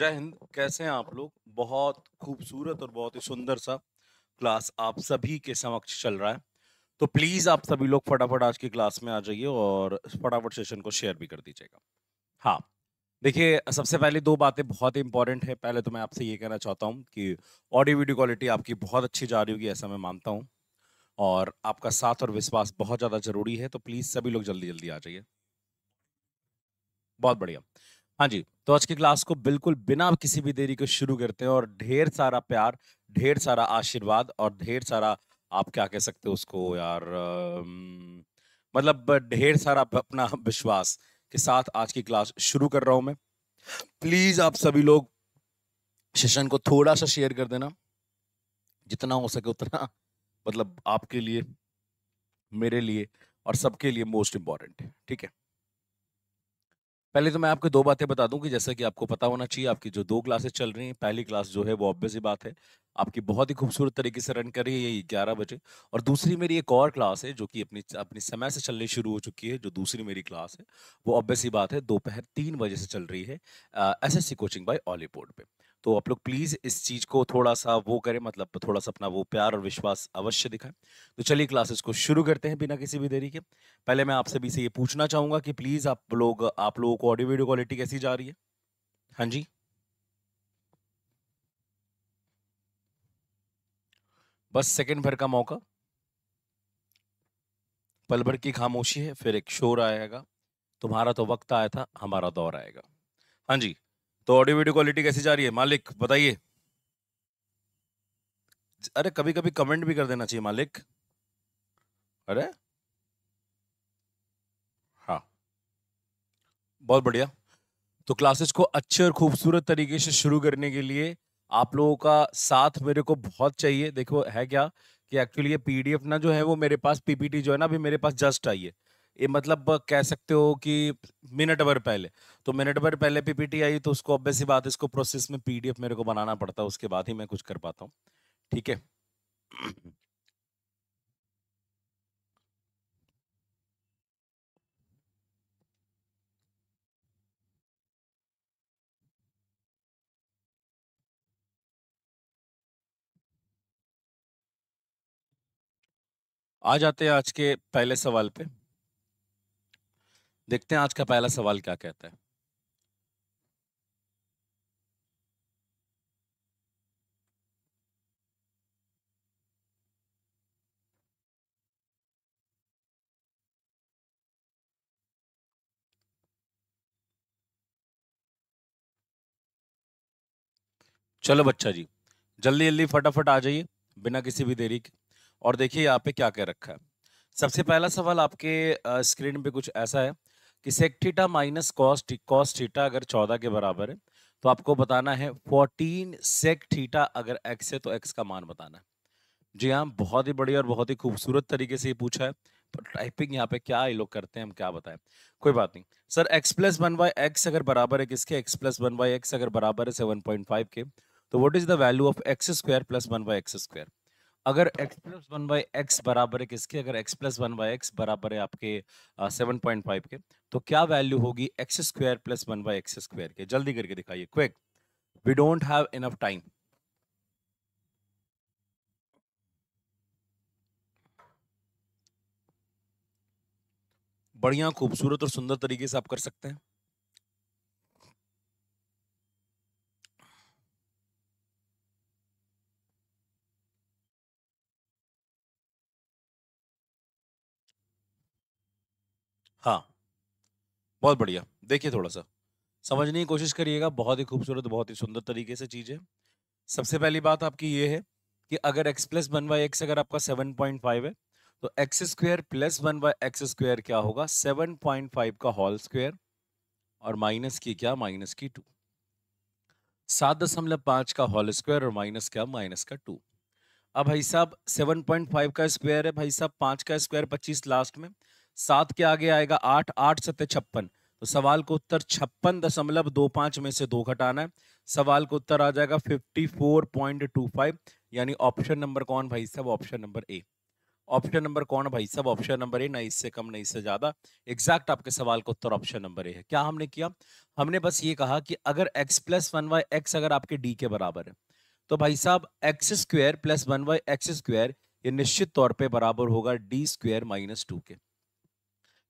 जय हिंद कैसे हैं आप लोग बहुत खूबसूरत और बहुत ही सुंदर सा क्लास आप सभी के समक्ष चल रहा है तो प्लीज़ आप सभी लोग फटाफट आज की क्लास में आ जाइए और फटाफट सेशन को शेयर भी कर दीजिएगा हाँ देखिए सबसे पहले दो बातें बहुत ही इंपॉर्टेंट है पहले तो मैं आपसे ये कहना चाहता हूँ कि ऑडियो वीडियो क्वालिटी आपकी बहुत अच्छी जा रही होगी ऐसा मैं मानता हूँ और आपका साथ और विश्वास बहुत ज़्यादा जरूरी है तो प्लीज़ सभी लोग जल्दी जल्दी आ जाइए बहुत बढ़िया हाँ जी तो आज की क्लास को बिल्कुल बिना किसी भी देरी के शुरू करते हैं और ढेर सारा प्यार ढेर सारा आशीर्वाद और ढेर सारा आप क्या कह सकते हो उसको यार मतलब ढेर सारा अपना विश्वास के साथ आज की क्लास शुरू कर रहा हूं मैं प्लीज आप सभी लोग सेशन को थोड़ा सा शेयर कर देना जितना हो सके उतना मतलब आपके लिए मेरे लिए और सबके लिए मोस्ट इम्पॉर्टेंट है ठीक है पहले तो मैं आपको दो बातें बता दूं कि जैसा कि आपको पता होना चाहिए आपकी जो दो क्लासेस चल रही हैं पहली क्लास जो है वो ऑब्वियस ही बात है आपकी बहुत ही खूबसूरत तरीके से रन कर रही है ये ग्यारह बजे और दूसरी मेरी एक और क्लास है जो कि अपनी अपनी समय से चलनी शुरू हो चुकी है जो दूसरी मेरी क्लास है वो ऑब्वियस ही बात है दोपहर तीन बजे से चल रही है एस कोचिंग बाई ऑलीपोर्ट पर तो आप लोग प्लीज़ इस चीज़ को थोड़ा सा वो करें मतलब थोड़ा सा अपना वो प्यार और विश्वास अवश्य दिखाएं तो चलिए क्लासेस को शुरू करते हैं बिना किसी भी देरी के पहले मैं आप सभी से ये पूछना चाहूंगा कि प्लीज़ आप लोग आप लोगों को ऑडियो वीडियो क्वालिटी कैसी जा रही है हाँ जी बस सेकेंड भर का मौका पल भर की खामोशी है फिर एक शोर आएगा तुम्हारा तो वक्त आया था हमारा दौर आएगा हाँ जी तो ऑडियो वीडियो क्वालिटी कैसी जा रही है मालिक बताइए अरे कभी कभी कमेंट भी कर देना चाहिए मालिक अरे हाँ बहुत बढ़िया तो क्लासेस को अच्छे और खूबसूरत तरीके से शुरू करने के लिए आप लोगों का साथ मेरे को बहुत चाहिए देखो है क्या कि एक्चुअली ये पीडीएफ ना जो है वो मेरे पास पीपीटी जो है ना अभी मेरे पास जस्ट आई है ये मतलब कह सकते हो कि मिनट भर पहले तो मिनट भर पहले पीपीटी आई तो उसको अब ऐसी बात इसको प्रोसेस में पीडीएफ मेरे को बनाना पड़ता है उसके बाद ही मैं कुछ कर पाता हूँ ठीक है आ जाते हैं आज के पहले सवाल पे देखते हैं आज का पहला सवाल क्या कहता है चलो बच्चा जी जल्दी जल्दी फटाफट आ जाइए बिना किसी भी देरी के और देखिए यहाँ पे क्या कह रखा है सबसे पहला सवाल आपके स्क्रीन पे कुछ ऐसा है कि sec theta minus cos cos theta अगर चौदह के बराबर है तो आपको बताना है फोर्टीन सेक थीटा अगर एक्स है तो एक्स का मान बताना है जी हाँ बहुत ही बढ़िया और बहुत ही खूबसूरत तरीके से ये पूछा है पर टाइपिंग यहाँ पे क्या ये लोग करते हैं हम क्या बताएं कोई बात नहीं sir x plus one by x अगर बराबर है किसके x plus one by x अगर बराबर है सेवन पॉइंट फाइव के तो what is the value of x square plus one by x square अगर x plus one by x बराबर है किसके अगर x plus one by x बराबर है आपके सेवन पॉइंट फाइव के तो क्या वैल्यू होगी x square plus one by x square के जल्दी करके दिखाइए quick we don't have enough time बढ़िया खूबसूरत और सुंदर तरीके से आप कर सकते हैं हाँ बहुत बढ़िया देखिए थोड़ा सा समझने की कोशिश करिएगा बहुत ही खूबसूरत बहुत ही सुंदर तरीके से चीज़ है सबसे पहली बात आपकी ये है कि अगर x plus one by x अगर आपका 7.5 है तो x square plus one by x square क्या होगा 7.5 का होल स्क्वेयर और माइनस की क्या माइनस की टू सात दशमलव पाँच का होल स्क्वायर और माइनस क्या माइनस का टू अब भाई साहब सेवन पॉइंट फाइव का स्क्वायर है भाई साहब पाँच का स्क्वायर पच्चीस लास्ट में सात के आगे आएगा आठ आठ सत्य छप्पन तो सवाल को उत्तर छप्पन दशमलव दो पांच में से दो घटाना है सवाल को उत्तर आ जाएगा fifty four point two five यानी ऑप्शन नंबर कौन भाई साहब option number A option number कौन भाई साहब ऑप्शन नंबर ए ना इससे कम ना इससे ज्यादा एग्जैक्ट आपके सवाल का उत्तर ऑप्शन नंबर ए है क्या हमने किया हमने बस ये कहा कि अगर x plus one by x अगर आपके डी के बराबर है तो भाई साहब x square plus one by x square ये निश्चित तौर पे बराबर होगा डी स्क्वायर माइनस टू के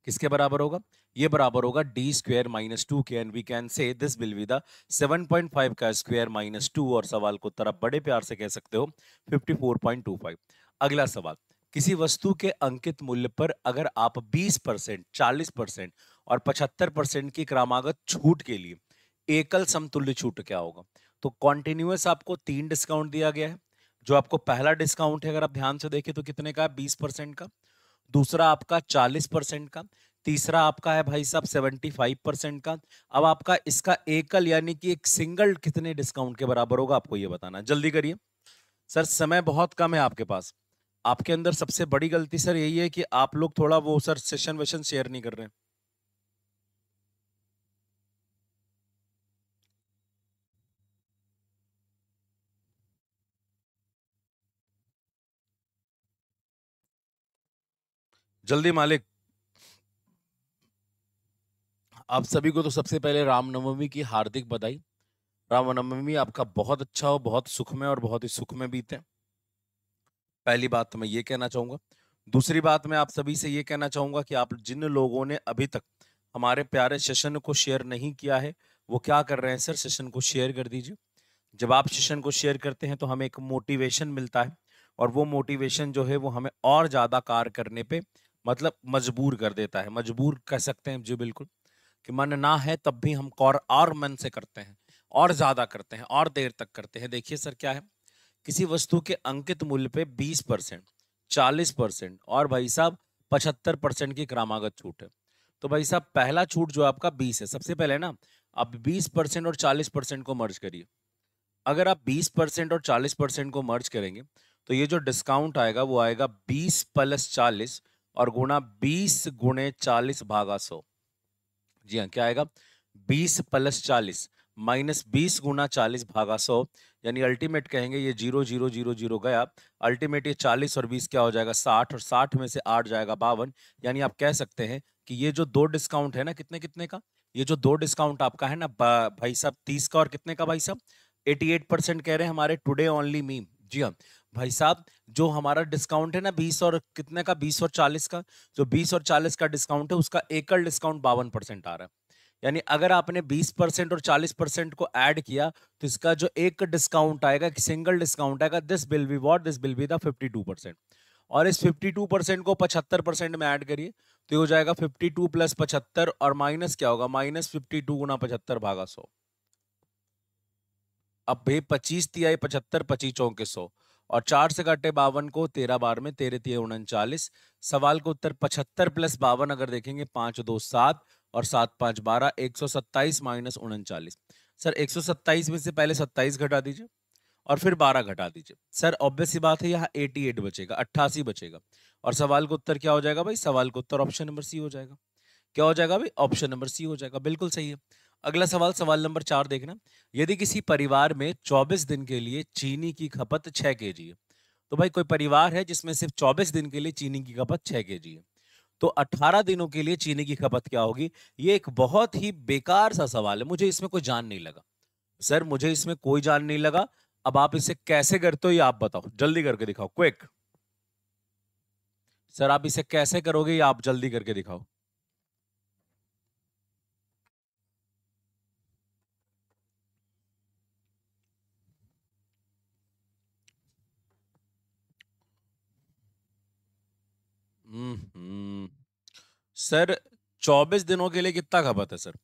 किसके बराबर होगा ये बराबर होगा डी स्क्वेयर माइनस टू के and we can say this will be point five का स्क्वेयर माइनस टू और सवाल को तरफ बड़े प्यार से कह सकते हो फिफ्टी फाइव अगला सवाल किसी वस्तु के अंकित मूल्य पर अगर आप 20 परसेंट चालीस परसेंट और 75 परसेंट की क्रमागत छूट के लिए एकल समतुल्य छूट क्या होगा तो कॉन्टिन्यूस आपको तीन डिस्काउंट दिया गया है जो आपको पहला डिस्काउंट है अगर आप ध्यान से देखें तो कितने का है बीस परसेंट का दूसरा आपका चालीस परसेंट का तीसरा आपका है भाई साहब सेवेंटी फाइव परसेंट का अब आपका इसका एकल यानी कि एक सिंगल कितने डिस्काउंट के बराबर होगा आपको ये बताना जल्दी करिए सर समय बहुत कम है आपके पास आपके अंदर सबसे बड़ी गलती सर यही है कि आप लोग थोड़ा वो सर सेशन वेशन शेयर नहीं कर रहे हैं जल्दी मालिक आप सभी को तो सबसे पहले रामनवमी की हार्दिक बधाई रामनवमी आपका बहुत अच्छा हो बहुत सुख में और बहुत ही सुख में बीते पहली बात तो मैं ये कहना चाहूंगा दूसरी बात मैं आप सभी से ये कहना चाहूंगा कि आप जिन लोगों ने अभी तक हमारे प्यारे सेशन को शेयर नहीं किया है वो क्या कर रहे हैं सर सेशन को शेयर कर दीजिए जब आप सेशन को शेयर करते हैं तो हमें एक मोटिवेशन मिलता है और वो मोटिवेशन जो है वो हमें और ज़्यादा कार्य करने पे मतलब मजबूर कर देता है मजबूर कह सकते हैं जी बिल्कुल कि मन ना है तब भी हम कौर और मन से करते हैं और ज़्यादा करते हैं और देर तक करते हैं देखिए सर क्या है किसी वस्तु के अंकित मूल्य पे 20 परसेंट चालीस परसेंट और भाई साहब पचहत्तर परसेंट की क्रामागत छूट है तो भाई साहब पहला छूट जो आपका बीस है सबसे पहले ना आप बीस परसेंट और चालीस परसेंट को मर्ज करिए अगर आप बीस परसेंट और चालीस परसेंट को मर्ज करेंगे तो ये जो डिस्काउंट आएगा वो आएगा बीस प्लस चालीस और गुणा बीस गुणे चालीस भागा सौ जी हाँ क्या आएगा बीस प्लस चालीस माइनस बीस गुना चालीस भागा सौ यानी अल्टीमेट कहेंगे ये जीरो जीरो जीरो जीरो गया अल्टीमेट ये चालीस और बीस क्या हो जाएगा साठ और साठ में से आठ जाएगा बावन यानी आप कह सकते हैं कि ये जो दो डिस्काउंट है ना कितने कितने का ये जो दो डिस्काउंट आपका है ना भाई साहब तीस का और कितने का भाई साहब एटी एट परसेंट कह रहे हैं हमारे टुडे ओनली मीम जी हाँ भाई साहब जो हमारा डिस्काउंट है ना बीस और कितने का बीस और चालीस का जो बीस और चालीस का डिस्काउंट है उसका एकल डिस्काउंट बावन परसेंट आ रहा है यानी अगर आपने 20 परसेंट और 40 परसेंट को ऐड किया तो इसका जो एक डिस्काउंट आएगा सिंगल डिस्काउंट आएगा this will be what this will be the 52 percent और इस 52 परसेंट को 75 परसेंट में ऐड करिए तो ये हो जाएगा 52 प्लस पचहत्तर और माइनस क्या होगा माइनस फिफ्टी टू गुना पचहत्तर भागा सौ अब भाई पच्चीस तिहाई पचहत्तर पच्चीस चौके सौ और चार से काटे बावन को तेरह बार में तेरह तीय उनचालीस सवाल का उत्तर पचहत्तर प्लस बावन अगर देखेंगे पाँच दो सात और सात पाँच बारह एक सौ सत्ताईस माइनस उनचालीस सर एक सौ सत्ताईस में से पहले सत्ताईस घटा दीजिए और फिर बारह घटा दीजिए सर ऑब्वियस ही बात है यहाँ एटी एट बचेगा अट्ठासी बचेगा और सवाल का उत्तर क्या हो जाएगा भाई सवाल का उत्तर ऑप्शन नंबर सी हो जाएगा क्या हो जाएगा भाई ऑप्शन नंबर सी हो जाएगा बिल्कुल सही है अगला सवाल सवाल नंबर चार देखना यदि किसी परिवार में 24 दिन के लिए चीनी की खपत 6 के है तो भाई कोई परिवार है जिसमें सिर्फ 24 दिन के लिए चीनी की खपत 6 के है तो 18 दिनों के लिए चीनी की खपत क्या होगी ये एक बहुत ही बेकार सा सवाल है मुझे इसमें कोई जान नहीं लगा सर मुझे इसमें कोई जान नहीं लगा अब आप इसे कैसे करते हो ये आप बताओ जल्दी करके दिखाओ क्विक सर आप इसे कैसे करोगे ये आप जल्दी करके दिखाओ हम्म, सर चौबीस दिनों के लिए कितना खपत है सर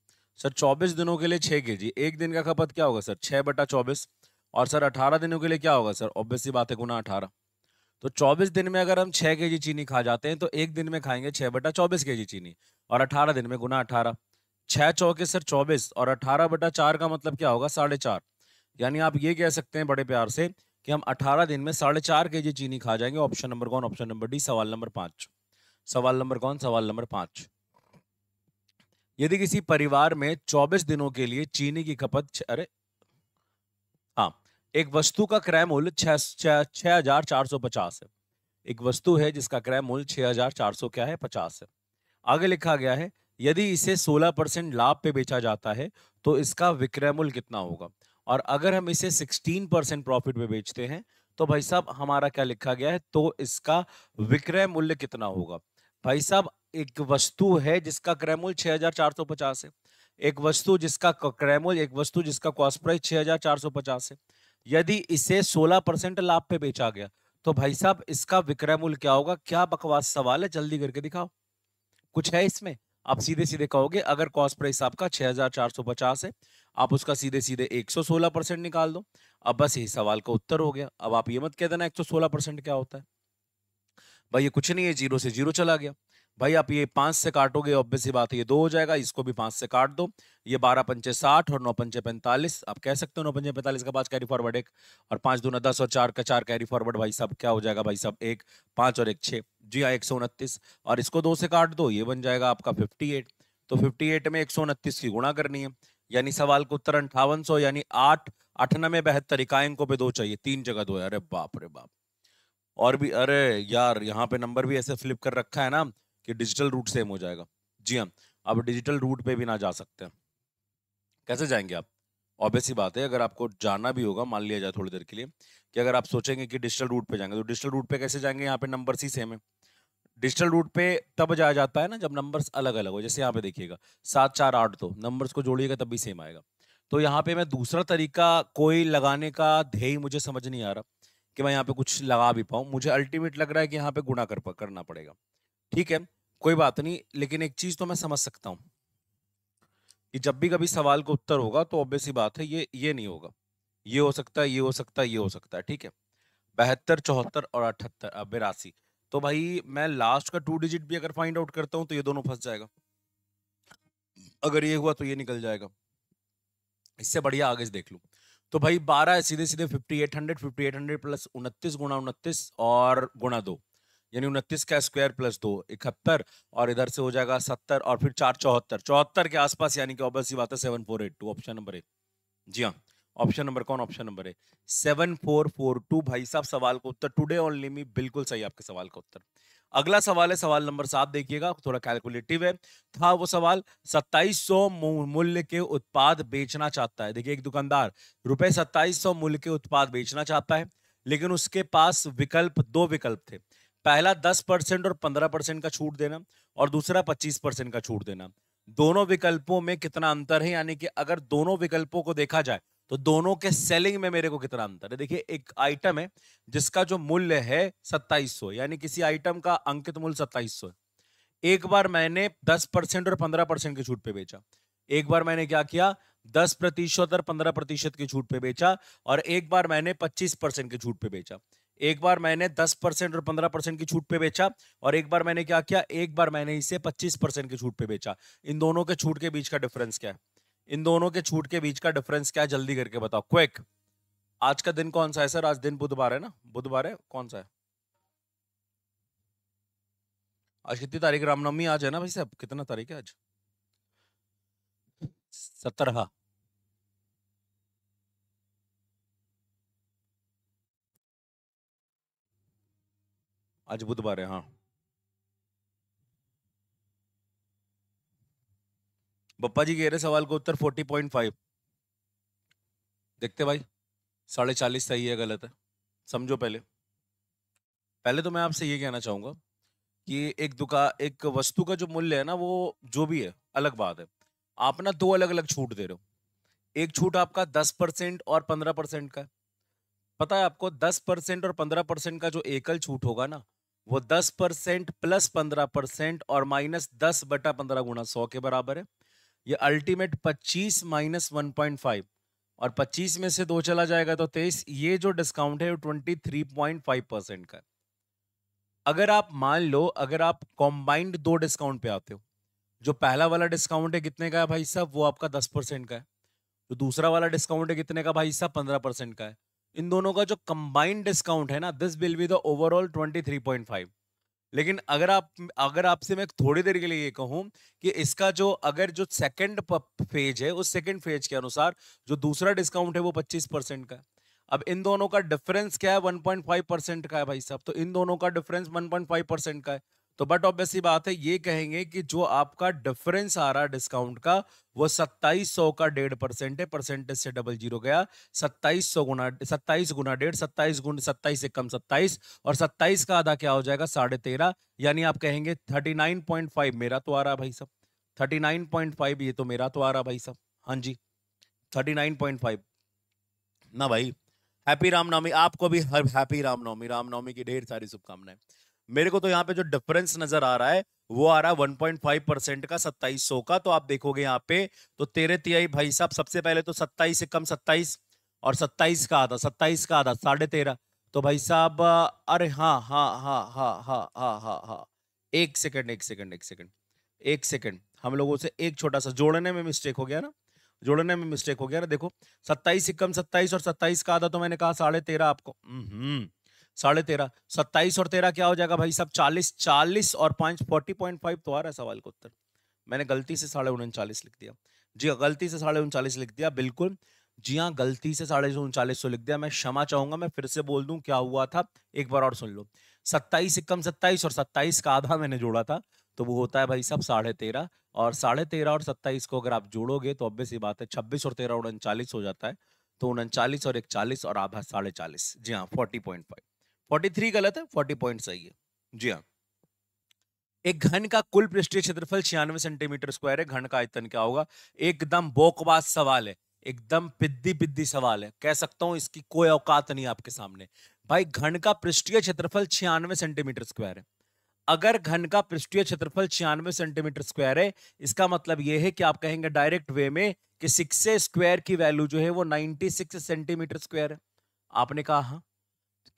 सर चौबीस दिनों के लिए छः के जी एक दिन का खपत क्या होगा सर छः बटा चौबीस और सर अठारह दिनों के लिए क्या होगा सर ऑब्वियस सी बात है गुना अठारह तो चौबीस दिन में अगर हम छः के जी चीनी खा जाते हैं तो एक दिन में खाएंगे छः बटा चौबीस के जी चीनी और अठारह दिन में गुना अठारह छः चौके सर चौबीस और अठारह बटा चार का मतलब क्या होगा साढ़े चार यानी आप ये कह सकते हैं बड़े प्यार से कि हम अठारह दिन में साढ़े चार के जी चीनी खा जाएंगे option number one option number D सवाल नंबर पाँच सवाल नंबर कौन सवाल नंबर पांच यदि किसी परिवार में 24 दिनों के लिए चीनी की खपत अरे हाँ एक वस्तु का क्रय मूल्य छह हजार चार सौ पचास है एक वस्तु है जिसका क्रय मूल्य छह हजार चार सौ क्या है पचास है आगे लिखा गया है यदि इसे सोलह परसेंट लाभ पे बेचा जाता है तो इसका विक्रय मूल्य कितना होगा और अगर हम इसे सिक्सटीन परसेंट प्रॉफिट पे बेचते हैं तो भाई साहब हमारा क्या लिखा गया है तो इसका विक्रय मूल्य कितना होगा भाई साहब एक वस्तु है जिसका क्रैमोल 6450 है एक वस्तु जिसका क्रैमोल एक वस्तु जिसका कॉस्ट प्राइस 6450 है यदि इसे 16 परसेंट लाभ पे बेचा गया तो भाई साहब इसका विक्रय मूल्य क्या होगा क्या बकवास सवाल है जल्दी करके दिखाओ कुछ है इसमें आप सीधे सीधे कहोगे अगर कॉस्ट प्राइस आपका 6450 है आप उसका सीधे सीधे 116 परसेंट निकाल दो अब बस यही सवाल का उत्तर हो गया अब आप ये मत कह देना 116 परसेंट क्या होता है भाई ये कुछ नहीं है जीरो से जीरो चला गया भाई आप ये पाँच से काटोगे ऑब्वियस ही बात है ये दो हो जाएगा इसको भी पाँच से काट दो ये बारह पंचे साठ और नौ पंचे पैंतालीस आप कह सकते हो नौ पंचे पैंतालीस का पाँच कैरी फॉरवर्ड एक और पाँच दो दस और चार का चार कैरी फॉरवर्ड भाई साहब क्या हो जाएगा भाई साहब एक पाँच और एक छः जी हाँ एक सौ उनतीस और इसको दो से काट दो ये बन जाएगा आपका फिफ्टी एट तो फिफ्टी एट में एक सौ उनतीस की गुणा करनी है यानी सवाल को उत्तर अंठावन सौ यानी आठ अठानवे बहत्तर इकाइयों को पे दो चाहिए तीन जगह दो अरे बाप रे बाप और भी अरे यार यहाँ पे नंबर भी ऐसे फ्लिप कर रखा है ना कि डिजिटल रूट सेम हो जाएगा जी हाँ आप डिजिटल रूट पे भी ना जा सकते हैं कैसे जाएंगे आप ऑब्वियस ही बात है अगर आपको जाना भी होगा मान लिया जाए थोड़ी देर के लिए कि अगर आप सोचेंगे कि डिजिटल रूट पे जाएंगे तो डिजिटल रूट पे कैसे जाएंगे यहाँ पे नंबर ही सेम है डिजिटल रूट पे तब जाया जाता है ना जब नंबर्स अलग अलग हो जैसे यहाँ पे देखिएगा सात चार आठ तो नंबर्स को जोड़िएगा तब भी सेम आएगा तो यहाँ पे मैं दूसरा तरीका कोई लगाने का ध्येय मुझे समझ नहीं आ रहा कि मैं यहाँ पे कुछ लगा भी पाऊँ मुझे अल्टीमेट लग रहा है कि यहाँ पे गुणा कर करना पड़ेगा ठीक है कोई बात नहीं लेकिन एक चीज़ तो मैं समझ सकता हूँ कि जब भी कभी सवाल का उत्तर होगा तो ऑब्वियस बात है ये ये नहीं होगा ये हो सकता है ये हो सकता है ये हो सकता है ठीक है बहत्तर चौहत्तर और अठहत्तर बिरासी तो भाई मैं लास्ट का टू डिजिट भी अगर फाइंड आउट करता हूँ तो ये दोनों फंस जाएगा अगर ये हुआ तो ये निकल जाएगा इससे बढ़िया आगे देख लूँ तो भाई बारह सीधे सीधे fifty eight hundred fifty eight hundred plus उनतीस गुणा उनतीस और गुणा दो यानी उनतीस का स्क्वायर प्लस दो इकहत्तर और इधर से हो जाएगा सत्तर और फिर चार चौहत्तर चौहत्तर के आसपास यानी कि ऑब्वियस बात है seven four eight two option number एक जी हाँ ऑप्शन नंबर कौन ऑप्शन नंबर है सेवन फोर फोर टू भाई साहब सवाल का उत्तर टुडे ऑनली मी बिल्कुल सही आपके सवाल का उत्तर अगला सवाल है सवाल नंबर सात देखिएगा थोड़ा कैलकुलेटिव है था वो सवाल सौ मूल्य के उत्पाद बेचना चाहता है देखिए एक दुकानदार रुपए सौ मूल्य के उत्पाद बेचना चाहता है लेकिन उसके पास विकल्प दो विकल्प थे पहला दस परसेंट और पंद्रह परसेंट का छूट देना और दूसरा पच्चीस परसेंट का छूट देना दोनों विकल्पों में कितना अंतर है यानी कि अगर दोनों विकल्पों को देखा जाए तो दोनों के सेलिंग में मेरे को कितना अंतर है देखिए एक आइटम है जिसका जो मूल्य है सत्ताईस यानी किसी आइटम का अंकित मूल्य सत्ताईस एक बार मैंने दस परसेंट और पंद्रह परसेंट की छूट पे बेचा एक बार मैंने क्या किया दस प्रतिशत और पंद्रह प्रतिशत की छूट पे बेचा और एक बार मैंने पच्चीस परसेंट की छूट पे बेचा एक बार मैंने दस परसेंट और पंद्रह परसेंट की छूट पे बेचा और एक बार मैंने क्या किया एक बार मैंने इसे पच्चीस परसेंट की छूट पे बेचा इन दोनों के छूट के बीच का डिफरेंस क्या है इन दोनों के छूट के बीच का डिफरेंस क्या है जल्दी करके बताओ क्विक आज का दिन कौन सा है सर आज दिन बुधवार है ना बुधवार है कौन सा है आज कितनी तारीख रामनवमी आज है ना भाई साहब कितना तारीख है आज सत्रह आज बुधवार है हाँ बप्पा जी कह रहे सवाल का उत्तर फोर्टी पॉइंट फाइव देखते भाई साढ़े चालीस सही है गलत है समझो पहले पहले तो मैं आपसे ये कहना चाहूँगा कि एक दुकान एक वस्तु का जो मूल्य है ना वो जो भी है अलग बात है आप ना दो अलग अलग छूट दे रहे हो एक छूट आपका दस परसेंट और पंद्रह परसेंट का है पता है आपको दस परसेंट और पंद्रह परसेंट का जो एकल छूट होगा ना वो दस परसेंट प्लस पंद्रह परसेंट और माइनस दस बटा पंद्रह गुना सौ के बराबर है ये ultimate 25 minus one point five और 25 में से दो चला जाएगा तो 23 ये जो डिस्काउंट है वो 23.5 परसेंट का अगर आप मान लो अगर आप कॉम्बाइंड दो डिस्काउंट पे आते हो जो पहला वाला डिस्काउंट है कितने का है भाई साहब वो आपका दस परसेंट का है जो दूसरा वाला डिस्काउंट है कितने का भाई साहब पंद्रह परसेंट का है इन दोनों का जो कंबाइंड डिस्काउंट है ना this will be the overall twenty three point five लेकिन अगर आप अगर आपसे मैं थोड़ी देर के लिए ये कहूँ कि इसका जो अगर जो सेकंड फेज है उस सेकंड फेज के अनुसार जो दूसरा डिस्काउंट है वो 25 परसेंट का अब इन दोनों का डिफरेंस क्या है 1.5 परसेंट का है भाई साहब तो इन दोनों का डिफरेंस 1.5 परसेंट का है तो बट ऑब्वियस ही बात है ये कहेंगे कि जो आपका डिफरेंस आ रहा है डिस्काउंट का वो सत्ताईस सौ का डेढ़ परसेंट है परसेंटेज से डबल जीरो गया सत्ताईस सौ गुना सत्ताईस गुना डेढ़ सत्ताईस गुण सत्ताईस से कम सत्ताईस और सत्ताईस का आधा क्या हो जाएगा साढ़े तेरह यानी आप कहेंगे थर्टी नाइन पॉइंट फाइव मेरा तो आ रहा भाई साहब थर्टी नाइन पॉइंट फाइव ये तो मेरा तो आ रहा भाई साहब हाँ जी थर्टी नाइन पॉइंट फाइव ना भाई हैप्पी रामनवमी आपको भी हैप्पी रामनवमी रामनवमी की ढेर सारी शुभकामनाएं मेरे को तो यहाँ पे जो डिफरेंस नजर आ रहा है वो आ रहा है 1.5 परसेंट का 2700 का तो आप देखोगे यहाँ पे तो तेरे तिहाई भाई साहब सबसे पहले तो 27 से कम 27 और 27 का आधा 27 का आधा साढ़े तेरह तो भाई साहब अरे हाँ हाँ हाँ हाँ हाँ हाँ हाँ हाँ एक सेकंड एक सेकंड एक सेकंड एक सेकंड हम लोगों से एक छोटा सा जोड़ने में मिस्टेक हो गया ना जोड़ने में मिस्टेक हो गया ना देखो सत्ताईस से कम सत्ताईस और सत्ताईस का आधा तो मैंने कहा साढ़े तेरह आपको हम्म, हम्म। साढ़े तेरह सत्ताईस और तेरह क्या हो जाएगा भाई साहब चालीस चालीस और पांच फोर्टी पॉइंट फाइव तो आ रहा है सवाल का उत्तर मैंने गलती से साढ़े उनचालीस लिख दिया जी हाँ, गलती से साढ़े उनचालीस लिख दिया बिल्कुल जी हाँ गलती से साढ़े उनचालीस सौ तो लिख दिया मैं क्षमा चाहूंगा मैं फिर से बोल दूं क्या हुआ था एक बार और सुन लो सत्ताईस इक्कम सत्ताईस और सत्ताईस का आधा मैंने जोड़ा था तो वो होता है भाई साहब साढ़े तेरह और साढ़े तेरह और सत्ताईस को अगर आप जोड़ोगे तो अब ये बात है छब्बीस और तेरह उनचालीस हो जाता है तो उनचालीस और इकचालीस और आधा साढ़े चालीस जी हाँ forty point five forty three गलत है फोर्टी पॉइंट सही है जी हाँ एक घन का कुल पृष्ठीय क्षेत्रफल छियानवे सेंटीमीटर स्क्वायर है घन का आयतन क्या होगा एकदम बोकवास सवाल है एकदम पिद्दी पिद्दी सवाल है कह सकता हूं इसकी कोई औकात नहीं आपके सामने भाई घन का पृष्ठीय क्षेत्रफल छियानवे सेंटीमीटर स्क्वायर है अगर घन का पृष्ठीय क्षेत्रफल छियानवे सेंटीमीटर स्क्वायर है इसका मतलब यह है कि आप कहेंगे डायरेक्ट वे में कि सिक्स स्क्वायर की वैल्यू जो है वो नाइनटी सिक्स सेंटीमीटर स्क्वायर है आपने कहा हाँ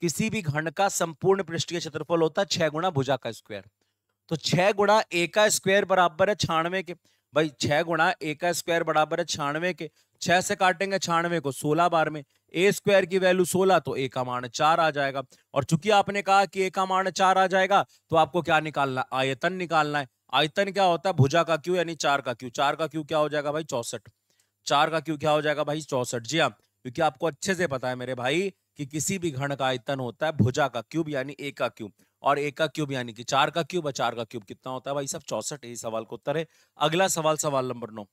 किसी भी घन का संपूर्ण पृष्ठीय क्षेत्रफल होता है छह गुणा भुजा का स्क्वायर तो छह गुणा ए का स्क्वायर बराबर है छानवे के भाई छह गुणा ए का स्क्वायर बराबर है छियानवे के छह से काटेंगे छानवे को सोलह बार में ए स्क्वायर की वैल्यू सोलह तो ए का मान चार आ जाएगा और चूंकि आपने कहा कि ए का मान चार आ जाएगा तो आपको क्या निकालना आयतन निकालना है आयतन क्या होता है भुजा का क्यू यानी चार का क्यू चार का क्यू क्या हो जाएगा भाई चौसठ चार का क्यू क्या हो जाएगा भाई चौसठ जी हाँ क्योंकि आपको अच्छे से पता है मेरे भाई कि किसी भी घन का आयतन होता है भुजा का क्यूब यानी एक का क्यूब और एक का क्यूब यानी कि चार का क्यूब और चार का क्यूब कितना होता है भाई सब चौसठ यही सवाल का उत्तर है अगला सवाल सवाल नंबर नौ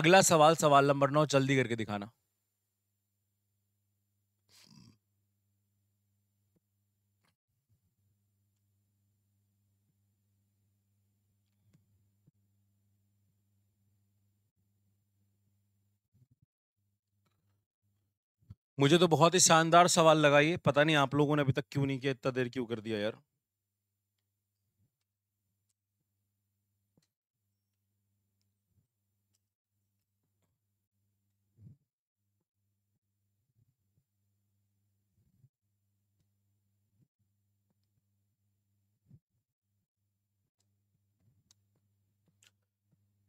अगला सवाल सवाल नंबर नौ जल्दी करके दिखाना मुझे तो बहुत ही शानदार सवाल लगा ये पता नहीं आप लोगों ने अभी तक क्यों नहीं किया इतना देर क्यों कर दिया यार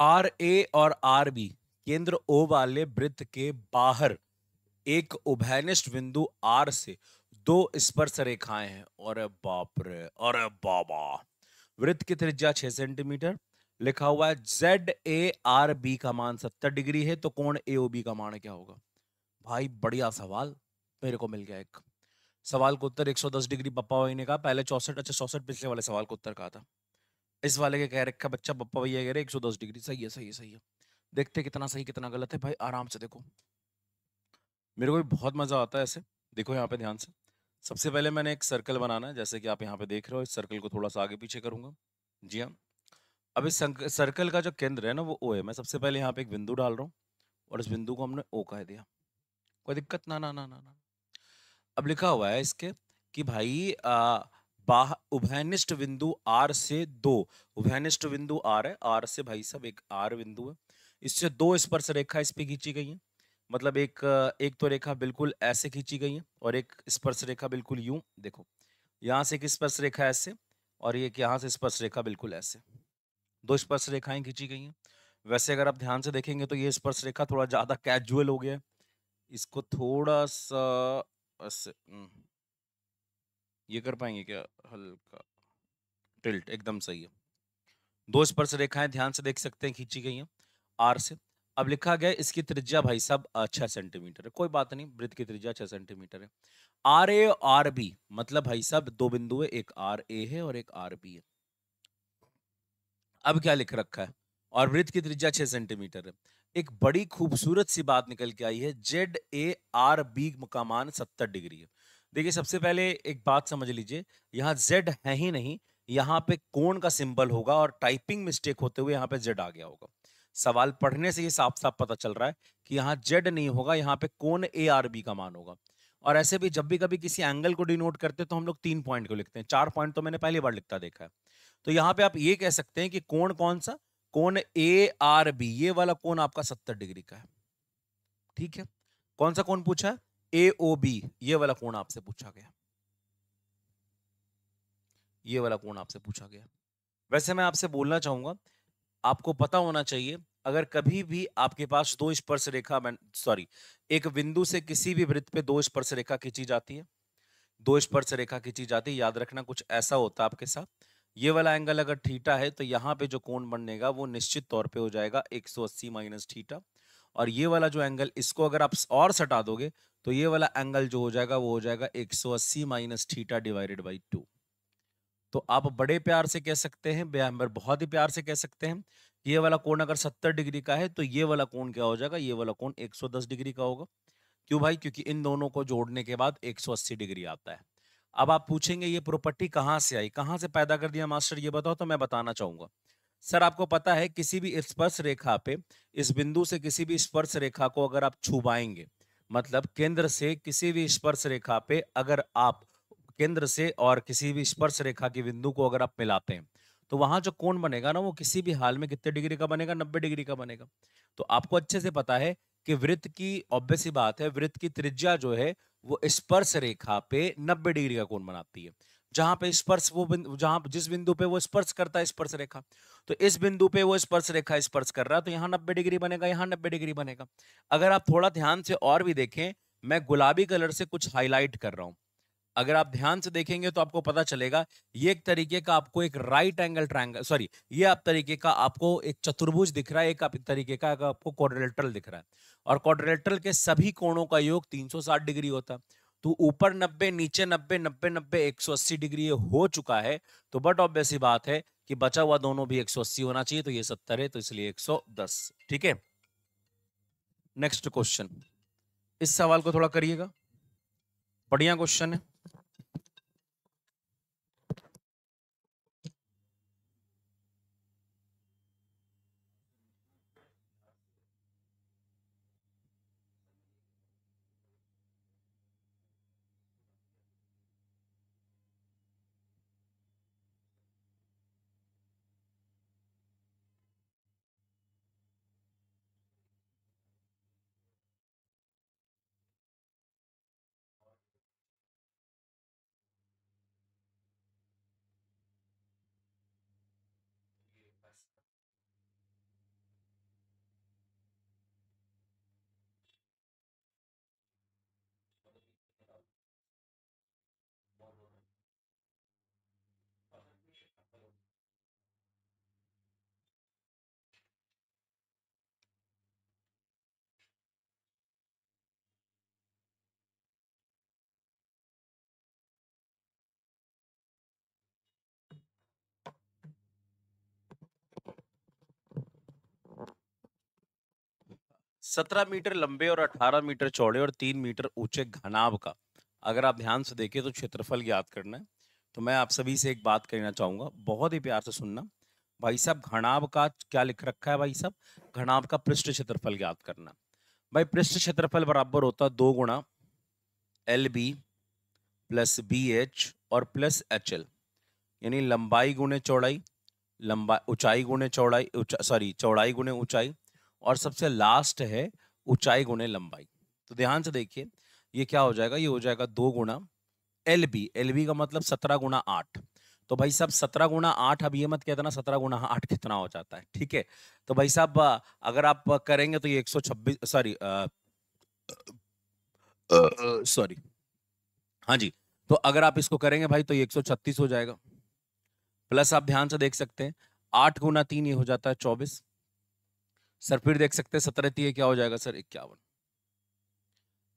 आर ए और आर बी केंद्र ओ वाले वृत्त के बाहर एक उभयनिष्ठ बिंदु आर से दो स्पर्श रेखाएं हैं और बाप रे और बाबा वृत्त की त्रिज्या छह सेंटीमीटर लिखा हुआ है जेड ए आर बी का मान सत्तर डिग्री है तो कोण ए बी का मान क्या होगा भाई बढ़िया सवाल मेरे को मिल गया एक सवाल का उत्तर 110 डिग्री पप्पा भाई ने कहा पहले चौसठ अच्छा चौसठ पिछले वाले सवाल का उत्तर कहा था इस वाले के कह रखा बच्चा पप्पा भैया कह रहे एक डिग्री सही है सही है सही है देखते कितना सही कितना गलत है भाई आराम से देखो मेरे को भी बहुत मज़ा आता है ऐसे देखो यहाँ पे ध्यान से सबसे पहले मैंने एक सर्कल बनाना है जैसे कि आप यहाँ पे देख रहे हो इस सर्कल को थोड़ा सा आगे पीछे करूँगा जी हाँ अब इस सर्कल का जो केंद्र है ना वो ओ है मैं सबसे पहले यहाँ पे एक बिंदु डाल रहा हूँ और इस बिंदु को हमने ओ कह दिया कोई दिक्कत ना ना ना ना ना अब लिखा हुआ है इसके कि भाई बाह उभयनिष्ठ बिंदु आर से दो उभयनिष्ठ बिंदु आर है आर से भाई सब एक आर बिंदु है इससे दो स्पर्श रेखा इस पे खींची गई है मतलब एक एक तो रेखा बिल्कुल ऐसे खींची गई है और एक स्पर्श रेखा बिल्कुल यूं देखो यहाँ से एक स्पर्श रेखा ऐसे और ये यहाँ से स्पर्श रेखा बिल्कुल ऐसे दो स्पर्श रेखाएं खींची गई हैं वैसे अगर आप ध्यान से देखेंगे तो ये स्पर्श रेखा थोड़ा ज़्यादा कैजुअल हो गया है इसको थोड़ा सा ऐसे हम्म। ये कर पाएंगे क्या हल्का टिल्ट एकदम सही है दो स्पर्श रेखाएं ध्यान से देख सकते हैं खींची गई हैं आर से अब लिखा गया इसकी त्रिज्या भाई साहब छह सेंटीमीटर है कोई बात नहीं वृत्त की त्रिज्या छह सेंटीमीटर है आर ए आर बी मतलब भाई साहब दो बिंदु है एक आर ए है और एक आर बी है अब क्या लिख रखा है और वृत्त की त्रिज्या छह सेंटीमीटर है एक बड़ी खूबसूरत सी बात निकल के आई है जेड ए आर बी का मान सत्तर डिग्री है देखिए सबसे पहले एक बात समझ लीजिए यहाँ जेड है ही नहीं यहाँ पे कोण का सिंबल होगा और टाइपिंग मिस्टेक होते हुए यहाँ पे जेड आ गया होगा सवाल पढ़ने से ये साफ साफ पता चल रहा है कि यहाँ जेड नहीं होगा यहाँ पे कौन ए आर बी का मान होगा और ऐसे भी जब भी कभी किसी एंगल को डिनोट करते हैं तो हम लोग तीन पॉइंट को लिखते हैं चार पॉइंट तो मैंने पहली बार लिखता देखा है तो यहाँ पे आप ये कह सकते हैं कि कोण कौन सा कोण ए आर बी ये वाला कोण आपका सत्तर डिग्री का है ठीक है कौन सा कोण पूछा है ए ओ बी ये वाला कोण आपसे पूछा गया ये वाला कोण आपसे पूछा गया वैसे मैं आपसे बोलना चाहूंगा आपको पता होना चाहिए अगर कभी भी आपके पास दो स्पर्श रेखा सॉरी एक बिंदु से किसी भी वृत्त पे दो स्पर्श रेखा खींची जाती है दो स्पर्श रेखा खींची जाती है याद रखना कुछ ऐसा होता है आपके साथ ये वाला एंगल अगर थीटा है तो यहाँ पे जो कोण बनेगा वो निश्चित तौर पे हो जाएगा 180 माइनस थीटा और ये वाला जो एंगल इसको अगर आप और सटा दोगे तो ये वाला एंगल जो हो जाएगा वो हो जाएगा 180 minus theta divided by two तो आप बड़े प्यार से कह सकते हैं बेहम्बर बहुत ही प्यार से कह सकते हैं ये वाला कोण अगर 70 डिग्री का है तो ये वाला कोण क्या हो जाएगा ये वाला कोण 110 डिग्री का होगा क्यों भाई क्योंकि इन दोनों को जोड़ने के बाद 180 डिग्री आता है अब आप पूछेंगे ये प्रॉपर्टी कहाँ से आई कहाँ से पैदा कर दिया मास्टर ये बताओ तो मैं बताना चाहूंगा सर आपको पता है किसी भी स्पर्श रेखा पे इस बिंदु से किसी भी स्पर्श रेखा को अगर आप छुपाएंगे मतलब केंद्र से किसी भी स्पर्श रेखा पे अगर आप केंद्र से और किसी भी स्पर्श रेखा की बिंदु को अगर आप मिलाते हैं तो वहां जो कोण बनेगा ना वो किसी भी हाल में कितने डिग्री का बनेगा नब्बे डिग्री का बनेगा तो आपको अच्छे से पता है कि वृत्त की ऑब्वियस ही बात है वृत्त की त्रिज्या जो है वो स्पर्श रेखा पे नब्बे डिग्री का कोण बनाती है जहां पे स्पर्श वो जहां जिस बिंदु पे वो स्पर्श करता है स्पर्श रेखा तो इस बिंदु पे वो स्पर्श रेखा स्पर्श कर रहा है तो यहाँ नब्बे डिग्री बनेगा यहाँ नब्बे डिग्री बनेगा अगर आप थोड़ा ध्यान से और भी देखें मैं गुलाबी कलर से कुछ हाईलाइट कर रहा हूँ अगर आप ध्यान से देखेंगे तो आपको पता चलेगा ये एक तरीके का आपको एक राइट एंगल ट्राइंगल सॉरी ये आप तरीके का आपको एक चतुर्भुज दिख रहा है एक आप तरीके का आपको क्वाड्रिलेटरल दिख रहा है और क्वाड्रिलेटरल के सभी कोणों का योग 360 डिग्री होता है तो ऊपर 90 नीचे 90 90 90 180 डिग्री ये हो चुका है तो बट ऑब्वियस बात है कि बचा हुआ दोनों भी अस्सी होना चाहिए तो ये सत्तर है तो इसलिए दस ठीक है नेक्स्ट क्वेश्चन इस सवाल को थोड़ा करिएगा बढ़िया क्वेश्चन है सत्रह मीटर लंबे और अठारह मीटर चौड़े और तीन मीटर ऊंचे घनाब का अगर आप ध्यान से देखें तो क्षेत्रफल याद करना है तो मैं आप सभी से एक बात कहना चाहूँगा बहुत ही प्यार से सुनना भाई साहब घनाब का क्या लिख रखा है भाई साहब घनाब का पृष्ठ क्षेत्रफल याद करना भाई पृष्ठ क्षेत्रफल बराबर होता दो गुणा L B plus B H और प्लस एच एल यानी लंबाई गुणे चौड़ाई लंबा ऊंचाई गुणे चौड़ाई सॉरी चौड़ाई गुणे ऊंचाई और सबसे लास्ट है ऊंचाई गुणे लंबाई तो ध्यान से देखिए ये क्या हो जाएगा ये हो जाएगा दो गुणा एल बी एल बी का मतलब सत्रह गुणा आठ तो भाई साहब सत्रह गुणा आठ अब ये मत कहते ना सत्रह गुणा आठ कितना हो जाता है ठीक है तो भाई साहब अगर आप करेंगे तो ये एक सौ छब्बीस सॉरी सॉरी हाँ जी तो अगर आप इसको करेंगे भाई तो ये एक सौ छत्तीस हो जाएगा प्लस आप ध्यान से देख सकते हैं आठ गुना तीन ये हो जाता है चौबीस सर फिर देख सकते हैं सत्रह तीय क्या हो जाएगा सर इक्यावन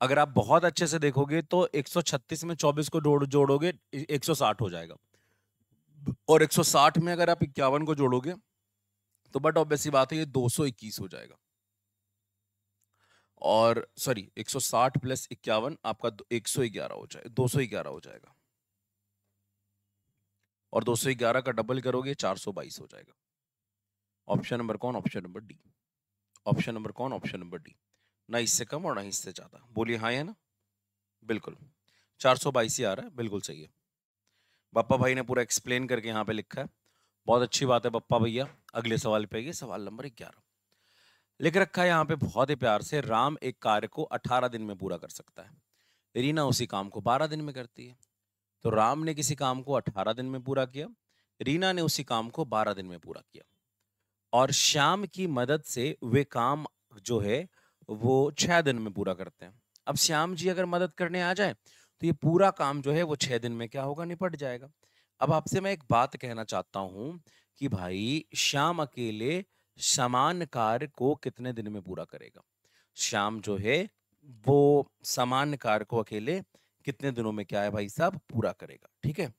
अगर आप बहुत अच्छे से देखोगे तो 136 में 24 को जोड़ जोड़ोगे 160 हो जाएगा और 160 में अगर आप इक्यावन को जोड़ोगे तो बट ऑब्वियसली बात है ये 221 हो जाएगा और सॉरी 160 प्लस इक्यावन आपका 111 हो जाए 211 हो जाएगा और 211 का डबल करोगे 422 हो जाएगा ऑप्शन नंबर कौन option number D option number कौन ऑप्शन नंबर डी ना इससे कम और ना इससे ज़्यादा बोलिए हाँ है ना बिल्कुल चार सौ बाईस ही आ रहा है बिल्कुल सही है बप्पा भाई ने पूरा एक्सप्लेन करके यहाँ पे लिखा है बहुत अच्छी बात है बप्पा भैया अगले सवाल पे आइए सवाल नंबर ग्यारह लिख रखा है यहाँ पे बहुत ही प्यार से राम एक कार्य को अठारह दिन में पूरा कर सकता है रीना उसी काम को बारह दिन में करती है तो राम ने किसी काम को अठारह दिन में पूरा किया रीना ने उसी काम को बारह दिन में पूरा किया और शाम की मदद से वे काम जो है वो छः दिन में पूरा करते हैं अब श्याम जी अगर मदद करने आ जाए तो ये पूरा काम जो है वो छः दिन में क्या होगा निपट जाएगा अब आपसे मैं एक बात कहना चाहता हूँ कि भाई श्याम अकेले समान कार्य को कितने दिन में पूरा करेगा श्याम जो है वो समान कार्य को अकेले कितने दिनों में क्या है भाई साहब पूरा करेगा ठीक है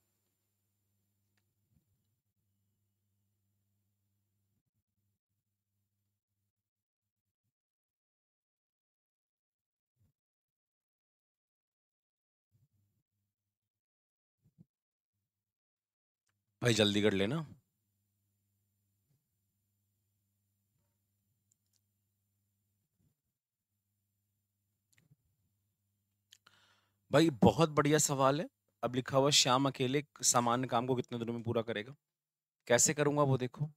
भाई जल्दी कर लेना भाई बहुत बढ़िया सवाल है अब लिखा हुआ श्याम अकेले सामान्य काम को कितने दिनों में पूरा करेगा कैसे करूंगा वो देखो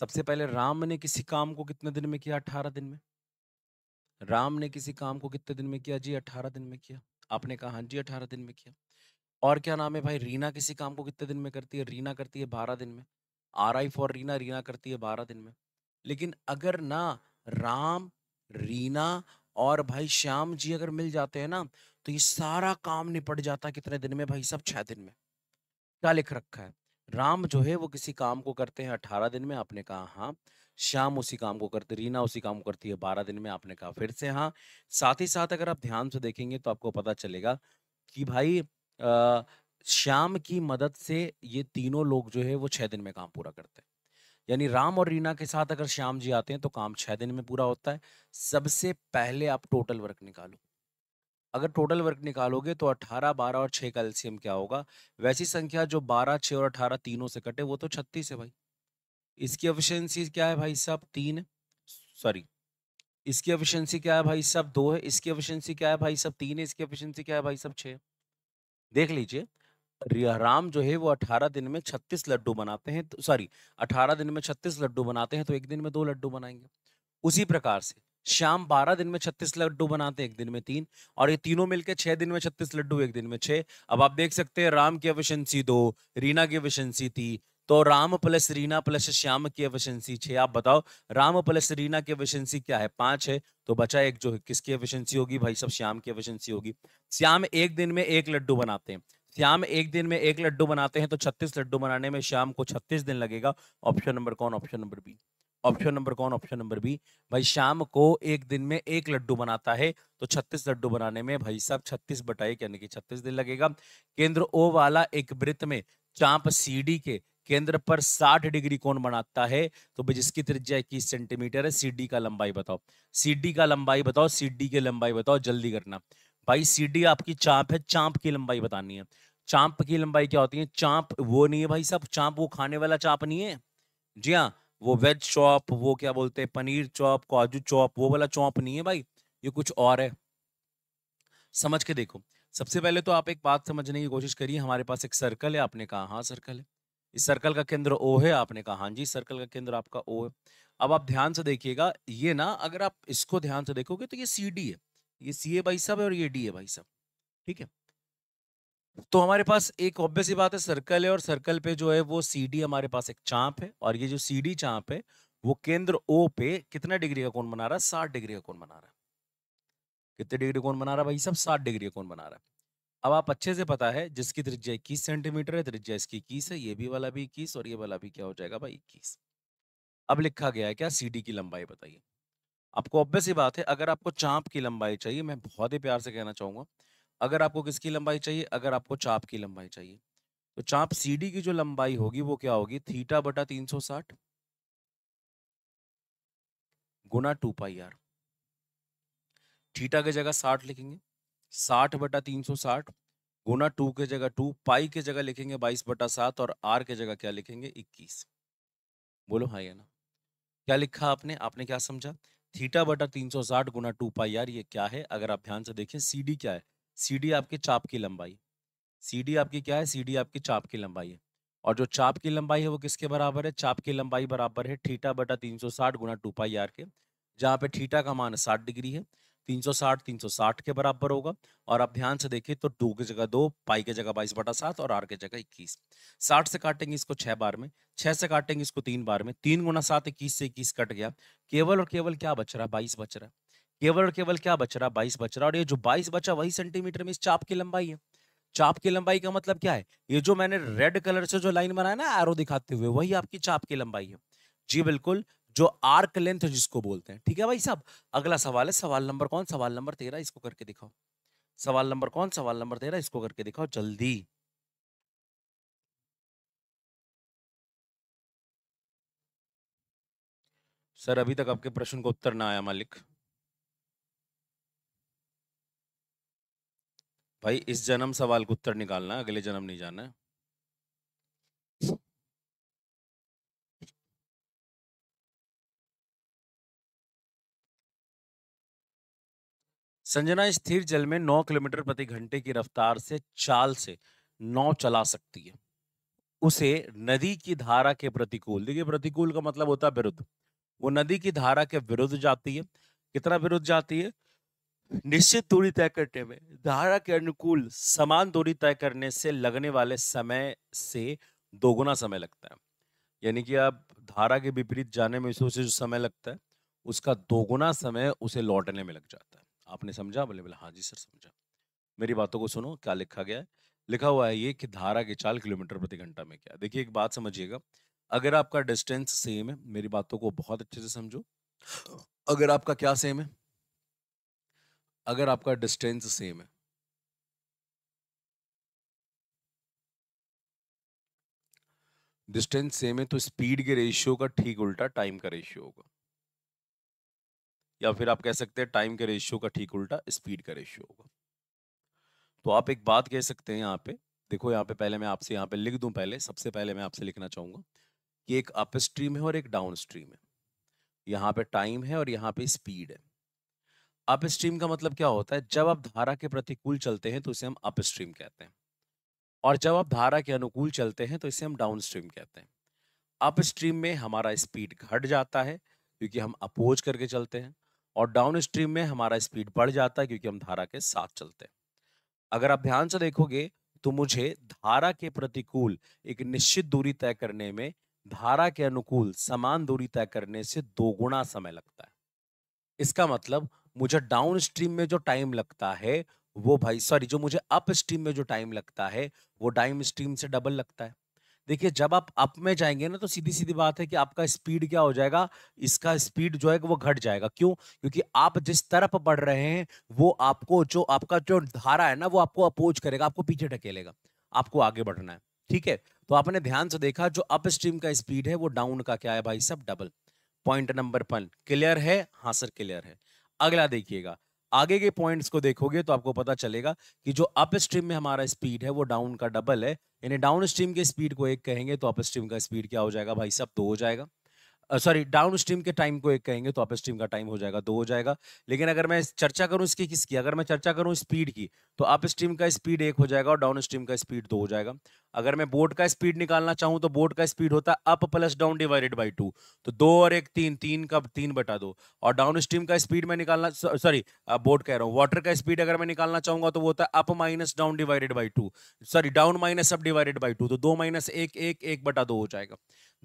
सबसे पहले राम ने किसी काम को कितने दिन में किया अठारह दिन में राम ने किसी काम को कितने दिन में किया जी अठारह दिन में किया आपने कहा हाँ जी अठारह दिन में किया और क्या नाम है भाई रीना किसी काम को कितने दिन में करती है रीना करती है बारह दिन में R I for Reena Reena करती है बारह दिन में लेकिन अगर ना राम रीना और भाई श्याम जी अगर मिल जाते हैं ना तो ये सारा काम निपट जाता है कितने दिन में भाई सब छह दिन में क्या लिख रखा है राम जो है वो किसी काम को करते हैं अठारह दिन में आपने कहा हाँ श्याम उसी काम को करते रीना उसी काम को करती है बारह दिन में आपने कहा फिर से हाँ साथ ही साथ अगर आप ध्यान से देखेंगे तो आपको पता चलेगा कि भाई श्याम की मदद से ये तीनों लोग जो है वो छः दिन में काम पूरा करते हैं यानी राम और रीना के साथ अगर श्याम जी आते हैं तो काम छः दिन में पूरा होता है सबसे पहले आप टोटल वर्क निकालो अगर टोटल वर्क निकालोगे तो 18, 12 और 6 का एल्सियम क्या होगा वैसी संख्या जो 12, 6 और 18 तीनों से कटे वो तो 36 है भाई इसकी एफिशिएंसी क्या है भाई साहब तीन सॉरी इसकी एफिशिएंसी क्या है भाई साहब दो है इसकी एफिशिएंसी क्या है भाई साहब तीन है इसकी एफिशिएंसी क्या है भाई साहब छः देख लीजिए राम जो है वो 18 दिन में 36 लड्डू बनाते हैं तो सॉरी 18 दिन में 36 लड्डू बनाते हैं तो एक दिन में दो लड्डू बनाएंगे उसी प्रकार से शाम 12 दिन में 36 लड्डू बनाते हैं एक दिन में तीन और ये तीनों मिलकर छह दिन में 36 लड्डू एक दिन में छह अब आप देख सकते हैं राम की एफिशिएंसी दो रीना की एफिशिएंसी थी तो राम प्लस रीना प्लस श्याम की एफिशिएंसी छः आप बताओ राम प्लस रीना की एफिशिएंसी क्या है पांच है तो बचा एक जो है किसकी एफिशिएंसी होगी भाई सब श्याम की एफिशिएंसी होगी श्याम एक दिन में एक लड्डू बनाते हैं श्याम एक दिन में एक लड्डू बनाते हैं तो छत्तीस लड्डू बनाने में श्याम को छत्तीस दिन लगेगा ऑप्शन नंबर कौन option number B option number कौन ऑप्शन नंबर बी भाई शाम को एक दिन में एक लड्डू बनाता है तो 36 लड्डू बनाने में भाई साहब 36 बटाई यानी कि 36 दिन लगेगा केंद्र ओ वाला एक वृत्त में चाप सीडी के केंद्र पर 60 डिग्री कोण बनाता है तो भाई जिसकी त्रिज्या इक्कीस सेंटीमीटर है सीडी का लंबाई बताओ सीडी का लंबाई बताओ सीडी की लंबाई बताओ जल्दी करना भाई सीडी आपकी चाप है चाप की लंबाई बतानी है चाप की लंबाई क्या होती है चाप वो नहीं है भाई साहब चाप वो खाने वाला चाप नहीं है जी हाँ वो वेज चॉप वो क्या बोलते हैं पनीर चॉप काजू चॉप वो वाला चॉप नहीं है भाई ये कुछ और है समझ के देखो सबसे पहले तो आप एक बात समझने की कोशिश करिए हमारे पास एक सर्कल है आपने कहा हाँ सर्कल है इस सर्कल का केंद्र ओ है आपने कहा हाँ जी सर्कल का केंद्र आपका ओ है अब आप ध्यान से देखिएगा ये ना अगर आप इसको ध्यान से देखोगे तो ये सी डी है ये सी ए भाई साहब है और ये डी है भाई साहब ठीक है तो हमारे पास एक ऑब्वियस ही बात है सर्कल है और सर्कल पे जो है वो सी डी हमारे पास एक चाप है और ये जो सी डी चाप है वो केंद्र ओ पे कितना डिग्री का कौन बना रहा है साठ डिग्री का कौन बना रहा है कितने डिग्री कौन बना रहा है भाई साहब साठ डिग्री का कौन बना रहा है अब आप अच्छे से पता है जिसकी त्रिज्या इक्कीस सेंटीमीटर है त्रिज्या इसकी इक्कीस है ये भी वाला भी इक्कीस और ये वाला भी क्या हो जाएगा भाई इक्कीस अब लिखा गया है क्या सी की लंबाई बताइए आपको ऑब्वियस ही बात है अगर आपको चाप की लंबाई चाहिए मैं बहुत ही प्यार से कहना चाहूंगा अगर आपको किसकी लंबाई चाहिए अगर आपको चाप की लंबाई चाहिए तो चाप सी की जो लंबाई होगी वो क्या होगी थीटा बटा तीन सौ साठ गुना टू पाई आर थीटा की जगह साठ लिखेंगे साठ बटा तीन सौ साठ गुना टू के जगह टू पाई के जगह लिखेंगे बाईस बटा सात और आर के जगह क्या लिखेंगे इक्कीस बोलो हाँ या ना क्या लिखा आपने आपने क्या समझा थीटा बटा तीन सौ साठ गुना टू पाई आर ये क्या है अगर आप ध्यान से देखें सी डी क्या है सी डी आपके चाप की लंबाई सी डी आपकी क्या है सी डी आपकी चाप की लंबाई है और जो चाप की लंबाई है वो किसके बराबर है चाप की लंबाई बराबर है थीटा बटा तीन सौ साठ गुना टू पाई आर के जहाँ पे थीटा का मान साठ डिग्री है 360 360 के बराबर होगा और आप ध्यान से देखिए तो टू की जगह दो पाई की जगह बाईस बटा सात और आर की जगह इक्कीस साठ से काटेंगे इसको छह बार में छह से काटेंगे इसको तीन बार में तीन गुना सात इक्कीस से इक्कीस कट गया केवल और केवल क्या बच रहा है बाईस बच रहा है केवल और केवल क्या बच रहा है बाईस बच रहा है और ये जो बाईस बचा वही सेंटीमीटर में इस चाप की लंबाई है चाप की लंबाई का मतलब क्या है ये जो मैंने रेड कलर से जो लाइन बनाया ना एरो दिखाते हुए वही आपकी चाप की लंबाई है जी बिल्कुल जो आर्क लेंथ जिसको बोलते हैं ठीक है भाई साहब अगला सवाल है सवाल नंबर कौन सवाल नंबर तेरह इसको करके दिखाओ सवाल नंबर कौन सवाल नंबर तेरह इसको करके दिखाओ जल्दी सर अभी तक आपके प्रश्न को उत्तर ना आया मालिक भाई इस जन्म सवाल को उत्तर निकालना है अगले जन्म नहीं जाना है संजना स्थिर जल में 9 किलोमीटर प्रति घंटे की रफ्तार से चाल से नौ चला सकती है उसे नदी की धारा के प्रतिकूल देखिए प्रतिकूल का मतलब होता है विरुद्ध वो नदी की धारा के विरुद्ध जाती है कितना विरुद्ध जाती है निश्चित दूरी तय करते में धारा के अनुकूल समान दूरी तय करने से लगने वाले समय से दोगुना समय लगता है यानी कि आप धारा के विपरीत जाने में उसे जो समय लगता है उसका दोगुना समय उसे लौटने में लग जाता है आपने समझा बोले बोले हाँ जी सर समझा मेरी बातों को सुनो क्या लिखा गया है लिखा हुआ है ये कि धारा के चाल किलोमीटर प्रति घंटा में क्या देखिए एक बात समझिएगा अगर आपका डिस्टेंस सेम है मेरी बातों को बहुत अच्छे से समझो अगर आपका क्या सेम है अगर आपका डिस्टेंस सेम है डिस्टेंस सेम है तो स्पीड के रेशियो का ठीक उल्टा टाइम का रेशियो होगा या फिर आप कह सकते हैं टाइम के रेशियो का ठीक उल्टा स्पीड का रेशियो होगा तो आप एक बात कह सकते हैं यहाँ पे देखो यहाँ पे पहले मैं आपसे यहाँ पे लिख दू पहले सबसे पहले मैं आपसे लिखना चाहूंगा कि एक अप स्ट्रीम है और एक डाउन स्ट्रीम है यहाँ पे टाइम है और यहाँ पे स्पीड है अप स्ट्रीम का मतलब क्या होता है जब आप धारा के प्रतिकूल चलते हैं तो इसे हम अप स्ट्रीम कहते हैं और जब आप धारा के अनुकूल चलते हैं तो इसे हम डाउन स्ट्रीम कहते हैं अप स्ट्रीम में हमारा स्पीड घट जाता है क्योंकि हम अपोज करके चलते हैं और डाउन स्ट्रीम में हमारा स्पीड बढ़ जाता है क्योंकि हम धारा के साथ चलते हैं अगर आप ध्यान से देखोगे तो मुझे धारा के प्रतिकूल एक निश्चित दूरी तय करने में धारा के अनुकूल समान दूरी तय करने से दो गुना समय लगता है इसका मतलब मुझे डाउन स्ट्रीम में जो टाइम लगता है वो भाई सॉरी जो मुझे अप स्ट्रीम में जो टाइम लगता है वो डाइम स्ट्रीम से डबल लगता है देखिए जब आप अप में जाएंगे ना तो सीधी सीधी बात है कि आपका स्पीड क्या हो जाएगा इसका स्पीड जो है वो घट जाएगा क्यों क्योंकि आप जिस तरफ बढ़ रहे हैं वो आपको जो आपका जो धारा है ना वो आपको अपोज करेगा आपको पीछे ढकेलेगा आपको आगे बढ़ना है ठीक है तो आपने ध्यान से देखा जो अप स्ट्रीम का स्पीड है वो डाउन का क्या है भाई सब double point number one clear है हाँ सर क्लियर है अगला देखिएगा आगे के पॉइंट्स को देखोगे तो आपको पता चलेगा कि जो अप स्ट्रीम में हमारा स्पीड है वो डाउन का डबल है यानी डाउन स्ट्रीम के स्पीड को एक कहेंगे तो अप स्ट्रीम का स्पीड क्या हो जाएगा भाई सब दो हो जाएगा सॉरी डाउन स्ट्रीम के टाइम को एक कहेंगे तो अप स्ट्रीम का टाइम हो जाएगा दो हो जाएगा लेकिन अगर मैं चर्चा करूँ इसकी किसकी अगर मैं चर्चा करूँ स्पीड की तो अप स्ट्रीम का स्पीड एक हो जाएगा और डाउन स्ट्रीम का स्पीड दो हो जाएगा अगर मैं बोट का स्पीड निकालना चाहूँ तो बोट का स्पीड होता है up plus down divided by two तो दो और एक तीन तीन का तीन बटा दो और डाउन स्ट्रीम का स्पीड मैं निकालना सॉरी बोट कह रहा हूँ वाटर का स्पीड अगर मैं निकालना चाहूंगा तो वो होता है up minus down divided by two sorry down minus up divided by two तो दो माइनस एक एक बटा दो हो जाएगा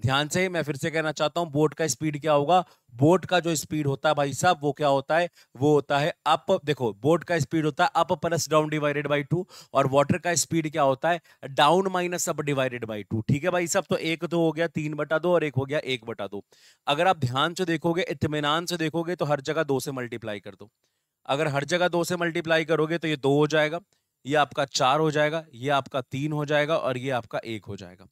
ध्यान से मैं फिर से कहना चाहता हूँ बोट का स्पीड क्या होगा बोट का जो स्पीड होता है भाई साहब वो क्या होता है वो होता है अप देखो बोट का स्पीड होता है up plus down divided by two और वाटर का स्पीड क्या होता है down minus up divided by two ठीक है भाई साहब तो एक तो हो गया तीन बटा दो और एक हो गया एक बटा दो अगर आप ध्यान से देखोगे इतमान से देखोगे तो हर जगह दो से मल्टीप्लाई कर दो अगर हर जगह दो से मल्टीप्लाई करोगे तो ये दो हो जाएगा ये आपका चार हो जाएगा ये आपका तीन हो जाएगा और ये आपका एक हो जाएगा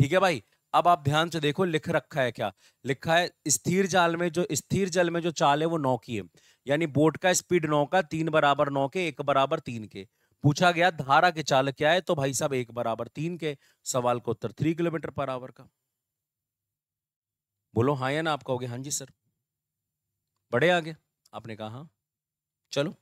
ठीक है भाई अब आप ध्यान से देखो लिख रखा है क्या लिखा है स्थिर जाल में जो स्थिर जल में जो चाल है वो नौ की है यानी बोट का स्पीड नौ का तीन बराबर नौ के एक बराबर तीन के पूछा गया धारा के चाल क्या है तो भाई साहब एक बराबर तीन के सवाल का उत्तर थ्री किलोमीटर पर आवर का बोलो हाँ या ना आप कहोगे हाँ जी सर बड़े आगे आपने कहा हाँ चलो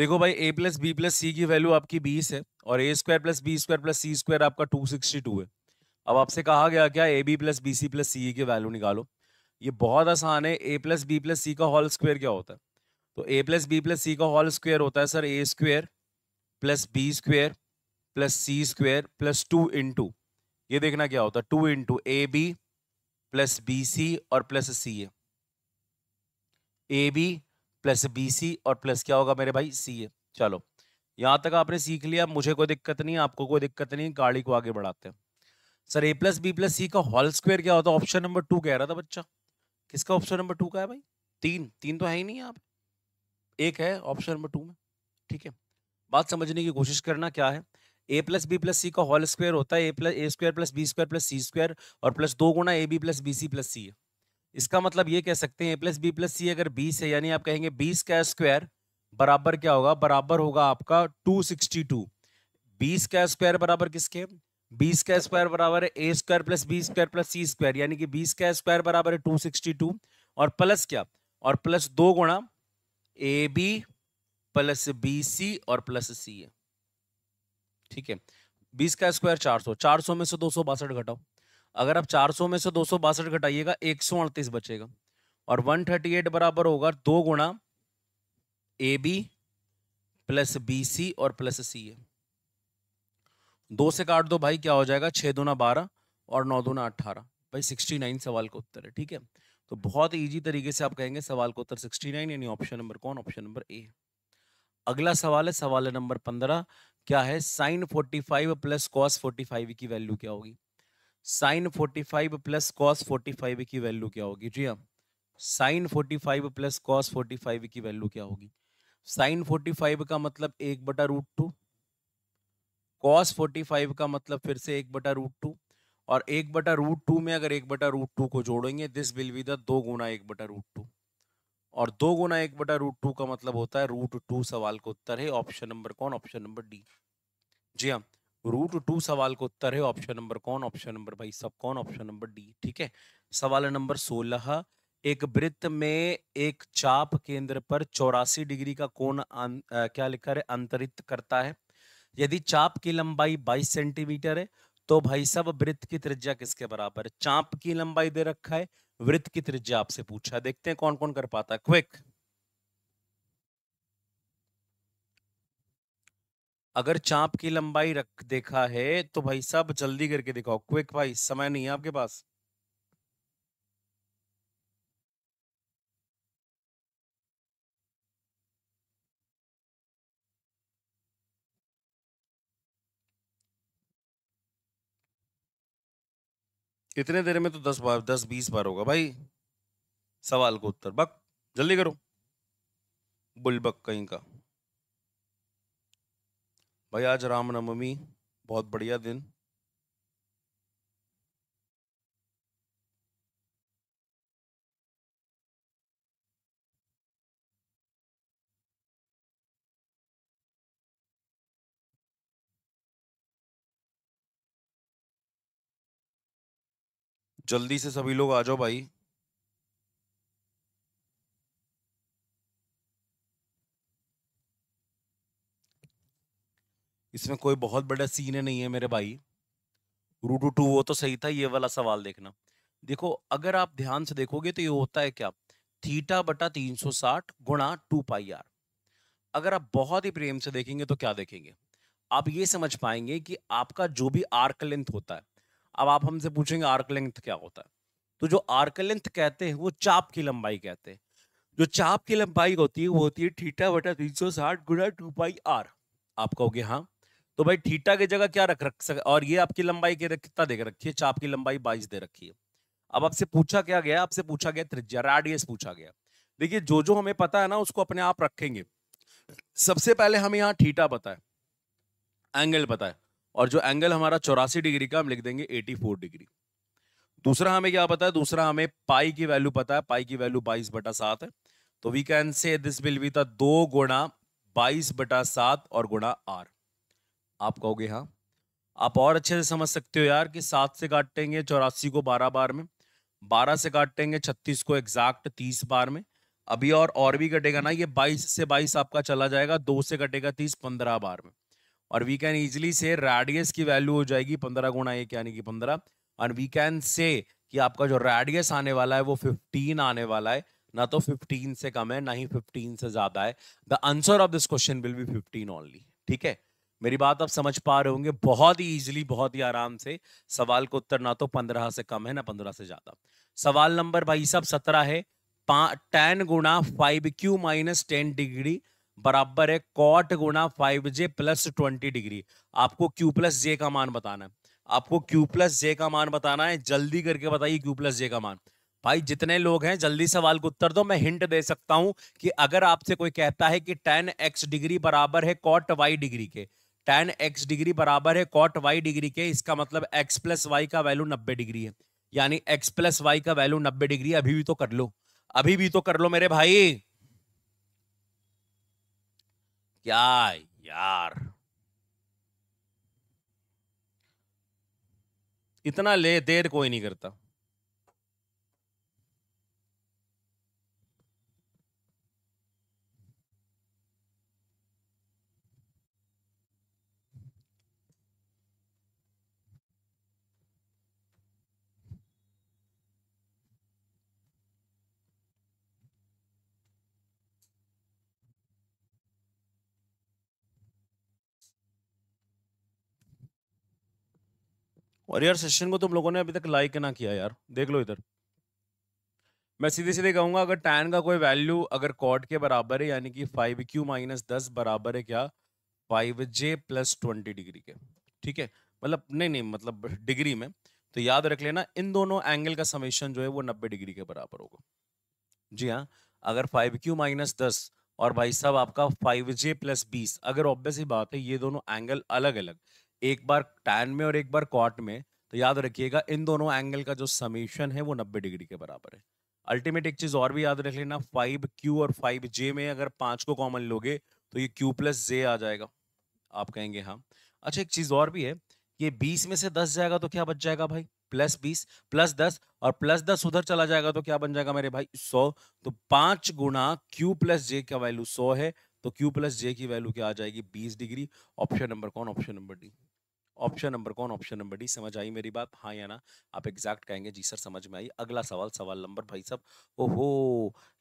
देखो भाई A plus B plus C की वैल्यू आपकी बीस है और A square plus B square plus C square आपका टू सिक्सटी टू है अब आपसे कहा गया क्या A B plus B C plus C की वैल्यू निकालो ये बहुत आसान है A plus B plus C का होल स्क्वायर क्या होता है तो A plus B plus C का होल स्क्वायर होता है सर ए square plus B square plus C square plus two into ये देखना क्या होता है two into A B plus B C और plus C A B plus B C और प्लस क्या होगा मेरे भाई सी ए चलो यहाँ तक आपने सीख लिया मुझे कोई दिक्कत नहीं आपको कोई दिक्कत नहीं गाड़ी को आगे बढ़ाते हैं sir A plus B plus C का होल स्क्वायर क्या होता है ऑप्शन नंबर टू कह रहा था बच्चा किसका ऑप्शन नंबर टू का है भाई तीन तीन तो है ही नहीं यहाँ एक है ऑप्शन नंबर टू में ठीक है बात समझने की कोशिश करना क्या है A plus B plus C का होल स्क्वायर होता है A plus A square plus B square plus C square और प्लस दो गुना A B plus B C plus C है इसका मतलब ये कह सकते हैं A plus B plus C अगर बीस है यानी आप कहेंगे बीस का स्क्वायर बराबर क्या होगा बराबर होगा आपका टू सिक्सटी टू बीस का स्क्वायर बराबर किसके बीस का स्क्वायर बराबर है A square plus B square plus C square यानी कि बीस का स्क्वायर बराबर है टू सिक्सटी टू और प्लस क्या और प्लस दो गुणा A B plus B C और प्लस सी ठीक है बीस का स्क्वायर चार सौ चार सौ में से दो सौ बासठ घटाओ अगर आप 400 में से दो घटाइएगा एक बचेगा और 138 बराबर होगा दो गुणा A B plus B C और प्लस सी ए दो से काट दो भाई क्या हो जाएगा छः दूना बारह और नौ दूना अट्ठारह भाई सिक्सटी नाइन सवाल का उत्तर है ठीक है तो बहुत इजी तरीके से आप कहेंगे सवाल का उत्तर सिक्सटी नाइन यानी ऑप्शन नंबर कौन ऑप्शन नंबर ए अगला सवाल है सवाल नंबर पंद्रह क्या है sine forty five plus cos forty five की वैल्यू क्या होगी साइन 45 प्लस कॉस 45 की वैल्यू क्या होगी जी हाँ साइन 45 प्लस कॉस 45 की वैल्यू क्या होगी साइन 45 का मतलब एक बटा रूट टू कॉस 45 का मतलब फिर से एक बटा रूट टू और एक बटा रूट टू में अगर एक बटा रूट टू को जोड़ेंगे दिस विल बी द दो गुना एक बटा रूट टू और दो गुना एक बटा रूट टू का मतलब होता है रूट टू सवाल का उत्तर है ऑप्शन नंबर कौन ऑप्शन नंबर डी जी हाँ रूट टू सवाल का उत्तर है ऑप्शन नंबर कौन ऑप्शन नंबर भाई सब कौन ऑप्शन नंबर डी ठीक है सवाल नंबर सोलह एक वृत्त में एक चाप केंद्र पर चौरासी डिग्री का कोण अं-, क्या लिखा है अंतरित करता है यदि चाप की लंबाई 22 सेंटीमीटर है तो भाई सब वृत्त की त्रिज्या किसके बराबर है चाप की लंबाई दे रखा है वृत्त की त्रिज्या आपसे पूछा देखते हैं कौन कौन कर पाता है क्विक अगर चाप की लंबाई रख देखा है तो भाई साहब जल्दी करके दिखाओ क्विक भाई समय नहीं है आपके पास इतने देर में तो दस बार दस बीस बार होगा भाई सवाल को उत्तर बक जल्दी करो बुलबक कहीं का भाई आज रामनवमी बहुत बढ़िया दिन जल्दी से सभी लोग आ जाओ भाई इसमें कोई बहुत बड़ा सीन नहीं है मेरे भाई रूटू टू वो तो सही था ये वाला सवाल देखना देखो अगर आप ध्यान से देखोगे तो ये होता है क्या थीटा बटा तीन सौ साठ गुणा टू पाई आर अगर आप बहुत ही प्रेम से देखेंगे तो क्या देखेंगे आप ये समझ पाएंगे कि आपका जो भी आर्क लेंथ होता है अब आप हमसे पूछेंगे आर्क लेंथ क्या होता है तो जो आर्क लेंथ कहते हैं वो चाप की लंबाई कहते हैं जो चाप की लंबाई होती है वो होती है थीटा बटा तीन सौ साठ गुणा टू पाई आर आप कहोगे हाँ तो भाई थीटा की जगह क्या रख रख सक और ये आपकी लंबाई के कितना दे रखी है चाप की लंबाई बाईस दे रखी है अब आपसे पूछा क्या गया आपसे पूछा गया त्रिज्या रेडियस पूछा गया देखिए जो जो हमें पता है ना उसको अपने आप रखेंगे सबसे पहले हमें यहाँ थीटा पता है एंगल पता है और जो एंगल हमारा चौरासी डिग्री का हम लिख देंगे एटी फोर डिग्री दूसरा हमें क्या पता है दूसरा हमें पाई की वैल्यू पता है पाई की वैल्यू बाईस बटा सात है तो we can say this will be the दो गुणा बाईस बटा सात और गुणा आर आप कहोगे हाँ आप और अच्छे से समझ सकते हो यार कि सात से काटेंगे चौरासी को बारह बार में बारह से काटेंगे छत्तीस को एग्जैक्ट तीस बार में अभी और और भी कटेगा ना ये बाईस से बाईस आपका चला जाएगा दो से कटेगा तीस पंद्रह बार में और we can easily say radius की वैल्यू हो जाएगी पंद्रह गुणा एक यानी कि पंद्रह और वी कैन से कि आपका जो रेडियस आने वाला है वो फिफ्टीन आने वाला है ना तो फिफ्टीन से कम है ना ही फिफ्टीन से ज्यादा है the answer of this question will be fifteen only ठीक है मेरी बात आप समझ पा रहे होंगे बहुत ही इजीली बहुत ही आराम से सवाल को उत्तर ना तो पंद्रह से कम है ना पंद्रह से ज्यादा सवाल नंबर भाई साहब सत्रह है टेन गुणा five Q minus ten degree बराबर है कॉट गुणा five J plus twenty degree आपको क्यू प्लस जे का मान बताना है आपको क्यू प्लस जे का मान बताना है जल्दी करके बताइए क्यू प्लस जे का मान भाई जितने लोग हैं जल्दी सवाल को उत्तर दो मैं हिंट दे सकता हूं कि अगर आपसे कोई कहता है कि टेन एक्स डिग्री बराबर है कॉट वाई डिग्री के टेन एक्स डिग्री बराबर है कॉट वाई डिग्री के इसका मतलब एक्स प्लस वाई का वैल्यू नब्बे डिग्री है यानी एक्स प्लस वाई का वैल्यू नब्बे डिग्री अभी भी तो कर लो अभी भी तो कर लो मेरे भाई क्या यार इतना ले देर कोई नहीं करता और यार सेशन को तुम लोगों ने अभी तक लाइक ना किया यार देख लो इधर मैं सीधे सीधे कहूंगा अगर टैन का कोई वैल्यू अगर कॉड के बराबर है यानी कि फाइव क्यू माइनस दस बराबर है क्या five J plus twenty degree के ठीक है मतलब नहीं नहीं मतलब डिग्री में तो याद रख लेना इन दोनों एंगल का समेशन जो है वो नब्बे डिग्री के बराबर होगा जी हाँ अगर फाइव क्यू माइनस दस और भाई साहब आपका फाइव जे प्लस बीस अगर ऑब्वियस ही बात है ये दोनों एंगल अलग अलग एक बार टैन में और एक बार कॉट में तो याद रखिएगा इन दोनों एंगल का जो समीशन है वो नब्बे डिग्री के बराबर है अल्टीमेट एक चीज और भी याद रख लेना फाइव क्यू और फाइव जे में अगर पांच को कॉमन लोगे तो ये क्यू प्लस जे आ जाएगा आप कहेंगे हाँ अच्छा एक चीज और भी है ये बीस में से दस जाएगा तो क्या बच जाएगा भाई प्लस बीस प्लस दस और प्लस दस उधर चला जाएगा तो क्या बन जाएगा मेरे भाई सौ तो पांच गुणा क्यू प्लस जे का वैल्यू सौ है तो क्यू प्लस जे की वैल्यू क्या आ जाएगी बीस डिग्री ऑप्शन नंबर कौन option number D option number कौन ऑप्शन नंबर डी समझ आई मेरी बात हाँ या ना आप एग्जैक्ट कहेंगे जी सर समझ में आई अगला सवाल सवाल नंबर भाई साहब ओहो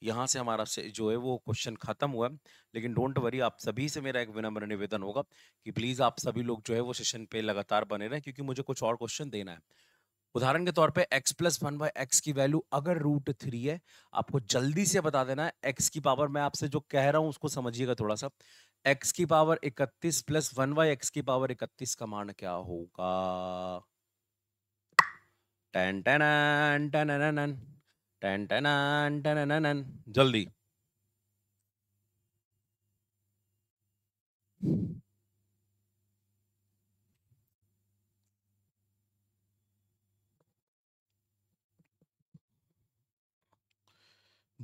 यहाँ से हमारा से जो है वो क्वेश्चन खत्म हुआ लेकिन डोंट वरी आप सभी से मेरा एक विनम्र निवेदन होगा कि प्लीज़ आप सभी लोग जो है वो सेशन पे लगातार बने रहें क्योंकि मुझे कुछ और क्वेश्चन देना है उदाहरण के तौर पे x plus one by X की वैल्यू अगर रूट थ्री है आपको जल्दी से बता देना है एक्स की पावर मैं आपसे जो कह रहा हूँ उसको समझिएगा थोड़ा सा एक्स की पावर इकतीस प्लस वन वाई एक्स की पावर इकतीस का मान क्या होगा टन टन टन टन टन टन जल्दी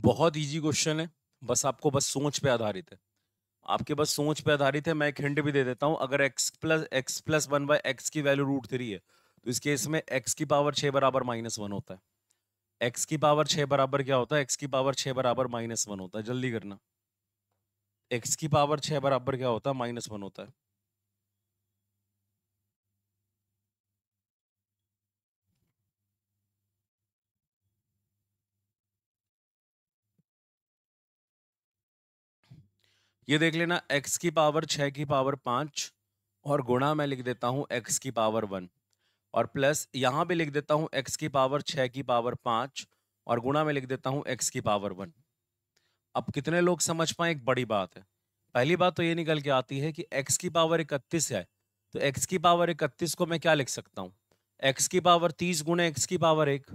बहुत इजी क्वेश्चन है बस आपको बस सोच पे आधारित है आपके बस सोच पे आधारित है मैं एक हिंट भी दे देता हूँ अगर x plus X plus one by X की वैल्यू रूट थ्री है तो इस केस में एक्स की पावर छः बराबर माइनस वन होता है एक्स की पावर छः बराबर क्या होता है एक्स की पावर छः बराबर माइनस वन होता है जल्दी करना एक्स की पावर छः बराबर क्या होता है माइनस वन होता है ये देख लेना एक्स की पावर छः की पावर पाँच और गुणा मैं लिख देता हूँ एक्स की पावर वन और प्लस यहाँ भी लिख देता हूँ एक्स की पावर छः की पावर पाँच और गुणा में लिख देता हूँ एक्स की पावर वन अब कितने लोग समझ पाए एक बड़ी बात है पहली बात तो ये निकल के आती है कि एक्स की पावर इकतीस है तो एक्स की पावर इकतीस को मैं क्या लिख सकता हूँ एक्स की पावर तीस गुणे एक्स की पावर एक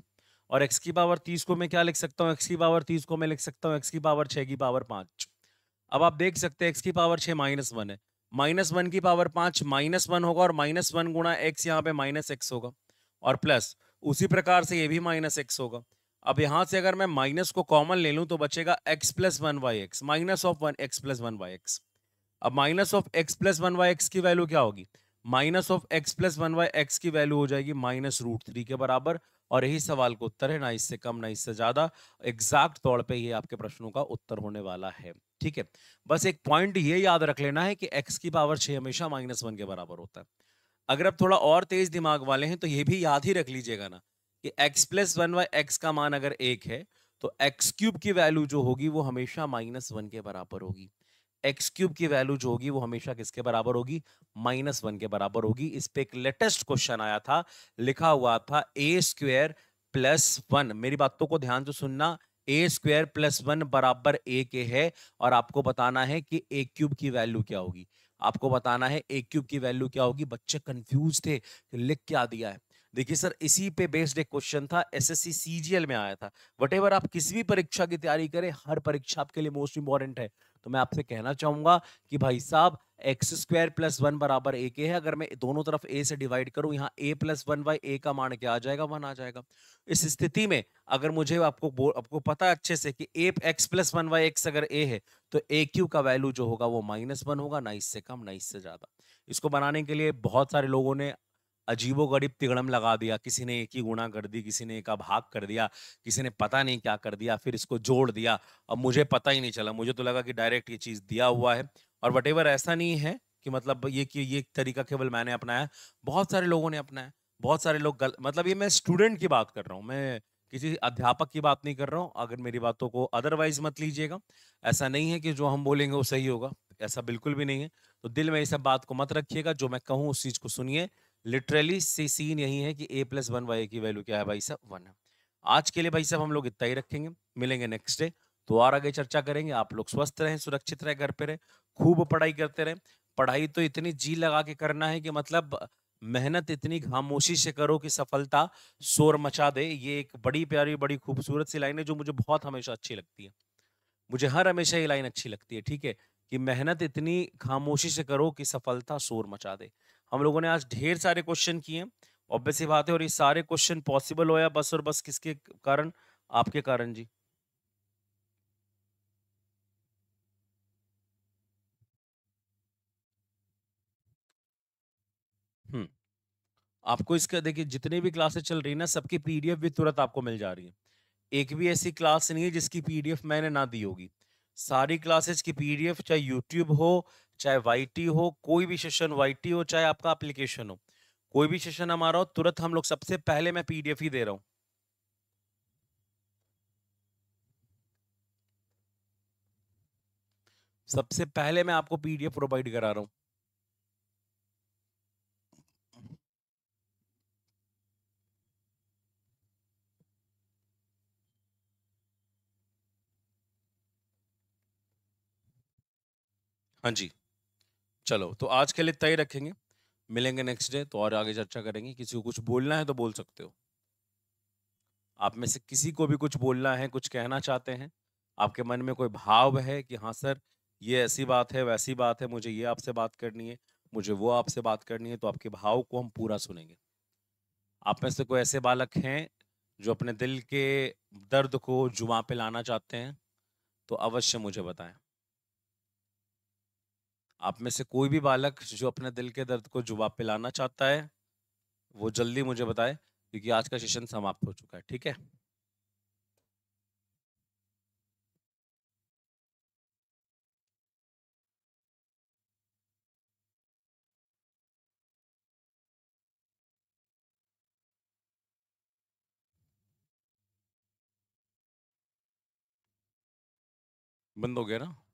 और एक्स की पावर तीस को मैं क्या लिख सकता हूँ एक्स की पावर तीस को मैं लिख सकता हूँ एक्स की पावर छः की पावर पाँच अब आप देख सकते हैं एक्स की पावर छह माइनस वन है माइनस वन की पावर पांच माइनस वन होगा और माइनस वन गुणा एक्स यहाँ पे माइनस एक्स होगा और प्लस उसी प्रकार से ये भी माइनस एक्स होगा अब यहाँ से अगर मैं माइनस को कॉमन ले लूँ तो बचेगा X plus one by X minus of one X plus one by X अब minus of X plus one by X की वैल्यू क्या होगी minus of X plus one by X की वैल्यू हो जाएगी माइनस रूट थ्री के बराबर और यही सवाल का उत्तर है ना इससे कम ना इससे ज़्यादा एग्जैक्ट तौर पे ही आपके प्रश्नों का उत्तर होने वाला है ठीक है बस एक पॉइंट ये याद रख लेना है कि एक्स की पावर छह हमेशा माइनस वन के बराबर होता है अगर आप थोड़ा और तेज दिमाग वाले हैं तो ये भी याद ही रख लीजिएगा ना कि एक्स प्लस वन एक्स का मान अगर एक है तो एक्स क्यूब की वैल्यू जो होगी वो हमेशा माइनस वन के बराबर होगी एक्स क्यूब की वैल्यू जो होगी वो हमेशा किसके बराबर होगी माइनस वन के बराबर होगी इस पे एक लेटेस्ट क्वेश्चन आया था लिखा हुआ था ए स्क्वेयर प्लस वन मेरी बातों को ध्यान से सुनना ए स्क्वेयर प्लस वन बराबर ए के है और आपको बताना है कि ए क्यूब की वैल्यू क्या होगी आपको बताना है ए क्यूब की वैल्यू क्या होगी बच्चे कंफ्यूज थे कि लिख क्या दिया है देखिए सर इसी पे बेस्ड एक क्वेश्चन था एसएससी सीजीएल में आया था वट आप किसी भी परीक्षा की तैयारी करें हर परीक्षा आपके लिए मोस्ट इंपॉर्टेंट है तो मैं आपसे कहना चाहूंगा कि भाई साहब एक्स स्क्वायर प्लस वन बराबर ए के है अगर मैं दोनों तरफ ए से डिवाइड करूं यहाँ A plus one by A का मान क्या आ जाएगा वन आ जाएगा इस स्थिति में अगर मुझे आपको आपको पता है अच्छे से कि A X plus one by x अगर ए है तो ए क्यू का वैल्यू जो होगा वो माइनस वन होगा ना इससे कम ना इससे ज़्यादा इसको बनाने के लिए बहुत सारे लोगों ने अजीबो गरीब तिगड़म लगा दिया किसी ने एक ही गुणा कर दी किसी ने एक भाग कर दिया किसी ने पता नहीं क्या कर दिया फिर इसको जोड़ दिया अब मुझे पता ही नहीं चला मुझे तो लगा कि डायरेक्ट ये चीज़ दिया हुआ है और वट ऐसा नहीं है कि मतलब ये कि ये तरीका केवल मैंने अपनाया बहुत सारे लोगों ने अपनाया बहुत सारे लोग गल... मतलब ये मैं स्टूडेंट की बात कर रहा हूँ मैं किसी अध्यापक की बात नहीं कर रहा हूँ अगर मेरी बातों को अदरवाइज मत लीजिएगा ऐसा नहीं है कि जो हम बोलेंगे वो सही होगा ऐसा बिल्कुल भी नहीं है तो दिल में ये सब बात को मत रखिएगा जो मैं कहूँ उस चीज़ को सुनिए लिटरली सी सीन यही है कि ए प्लस वन वाई की वैल्यू क्या है भाई साहब वन है आज के लिए भाई साहब हम लोग इतना ही रखेंगे मिलेंगे नेक्स्ट डे तो और आगे चर्चा करेंगे आप लोग स्वस्थ रहें सुरक्षित रहें घर पे रहें खूब पढ़ाई करते रहें पढ़ाई तो इतनी जी लगा के करना है कि मतलब मेहनत इतनी खामोशी से करो कि सफलता शोर मचा दे ये एक बड़ी प्यारी बड़ी खूबसूरत सी लाइन है जो मुझे बहुत हमेशा अच्छी लगती है मुझे हर हमेशा ये लाइन अच्छी लगती है ठीक है कि मेहनत इतनी खामोशी से करो कि सफलता शोर मचा दे हम लोगों ने आज ढेर सारे क्वेश्चन किए ऑब्वियसली बात है और ये सारे क्वेश्चन पॉसिबल होया बस और बस किसके कारण आपके कारण जी हम्म। आपको इसका देखिए जितने भी क्लासेस चल रही है ना सबकी पीडीएफ भी तुरंत आपको मिल जा रही है एक भी ऐसी क्लास नहीं है जिसकी पीडीएफ मैंने ना दी होगी सारी क्लासेस की पीडीएफ चाहे यूट्यूब हो चाहे वाई हो कोई भी सेशन वाई हो चाहे आपका एप्लीकेशन हो कोई भी सेशन हमारा हो तुरंत हम लोग सबसे पहले मैं पीडीएफ ही दे रहा हूँ सबसे पहले मैं आपको पीडीएफ प्रोवाइड करा रहा हूं हाँ जी चलो तो आज के लिए तय रखेंगे मिलेंगे नेक्स्ट डे तो और आगे चर्चा करेंगे किसी को कुछ बोलना है तो बोल सकते हो आप में से किसी को भी कुछ बोलना है कुछ कहना चाहते हैं आपके मन में कोई भाव है कि हाँ सर ये ऐसी बात है वैसी बात है मुझे ये आपसे बात करनी है मुझे वो आपसे बात करनी है तो आपके भाव को हम पूरा सुनेंगे आप में से कोई ऐसे बालक हैं जो अपने दिल के दर्द को जुआ पे लाना चाहते हैं तो अवश्य मुझे बताएं आप में से कोई भी बालक जो अपने दिल के दर्द को जुबाब पे लाना चाहता है वो जल्दी मुझे बताए क्योंकि आज का सेशन समाप्त हो चुका है ठीक है बंद हो गया ना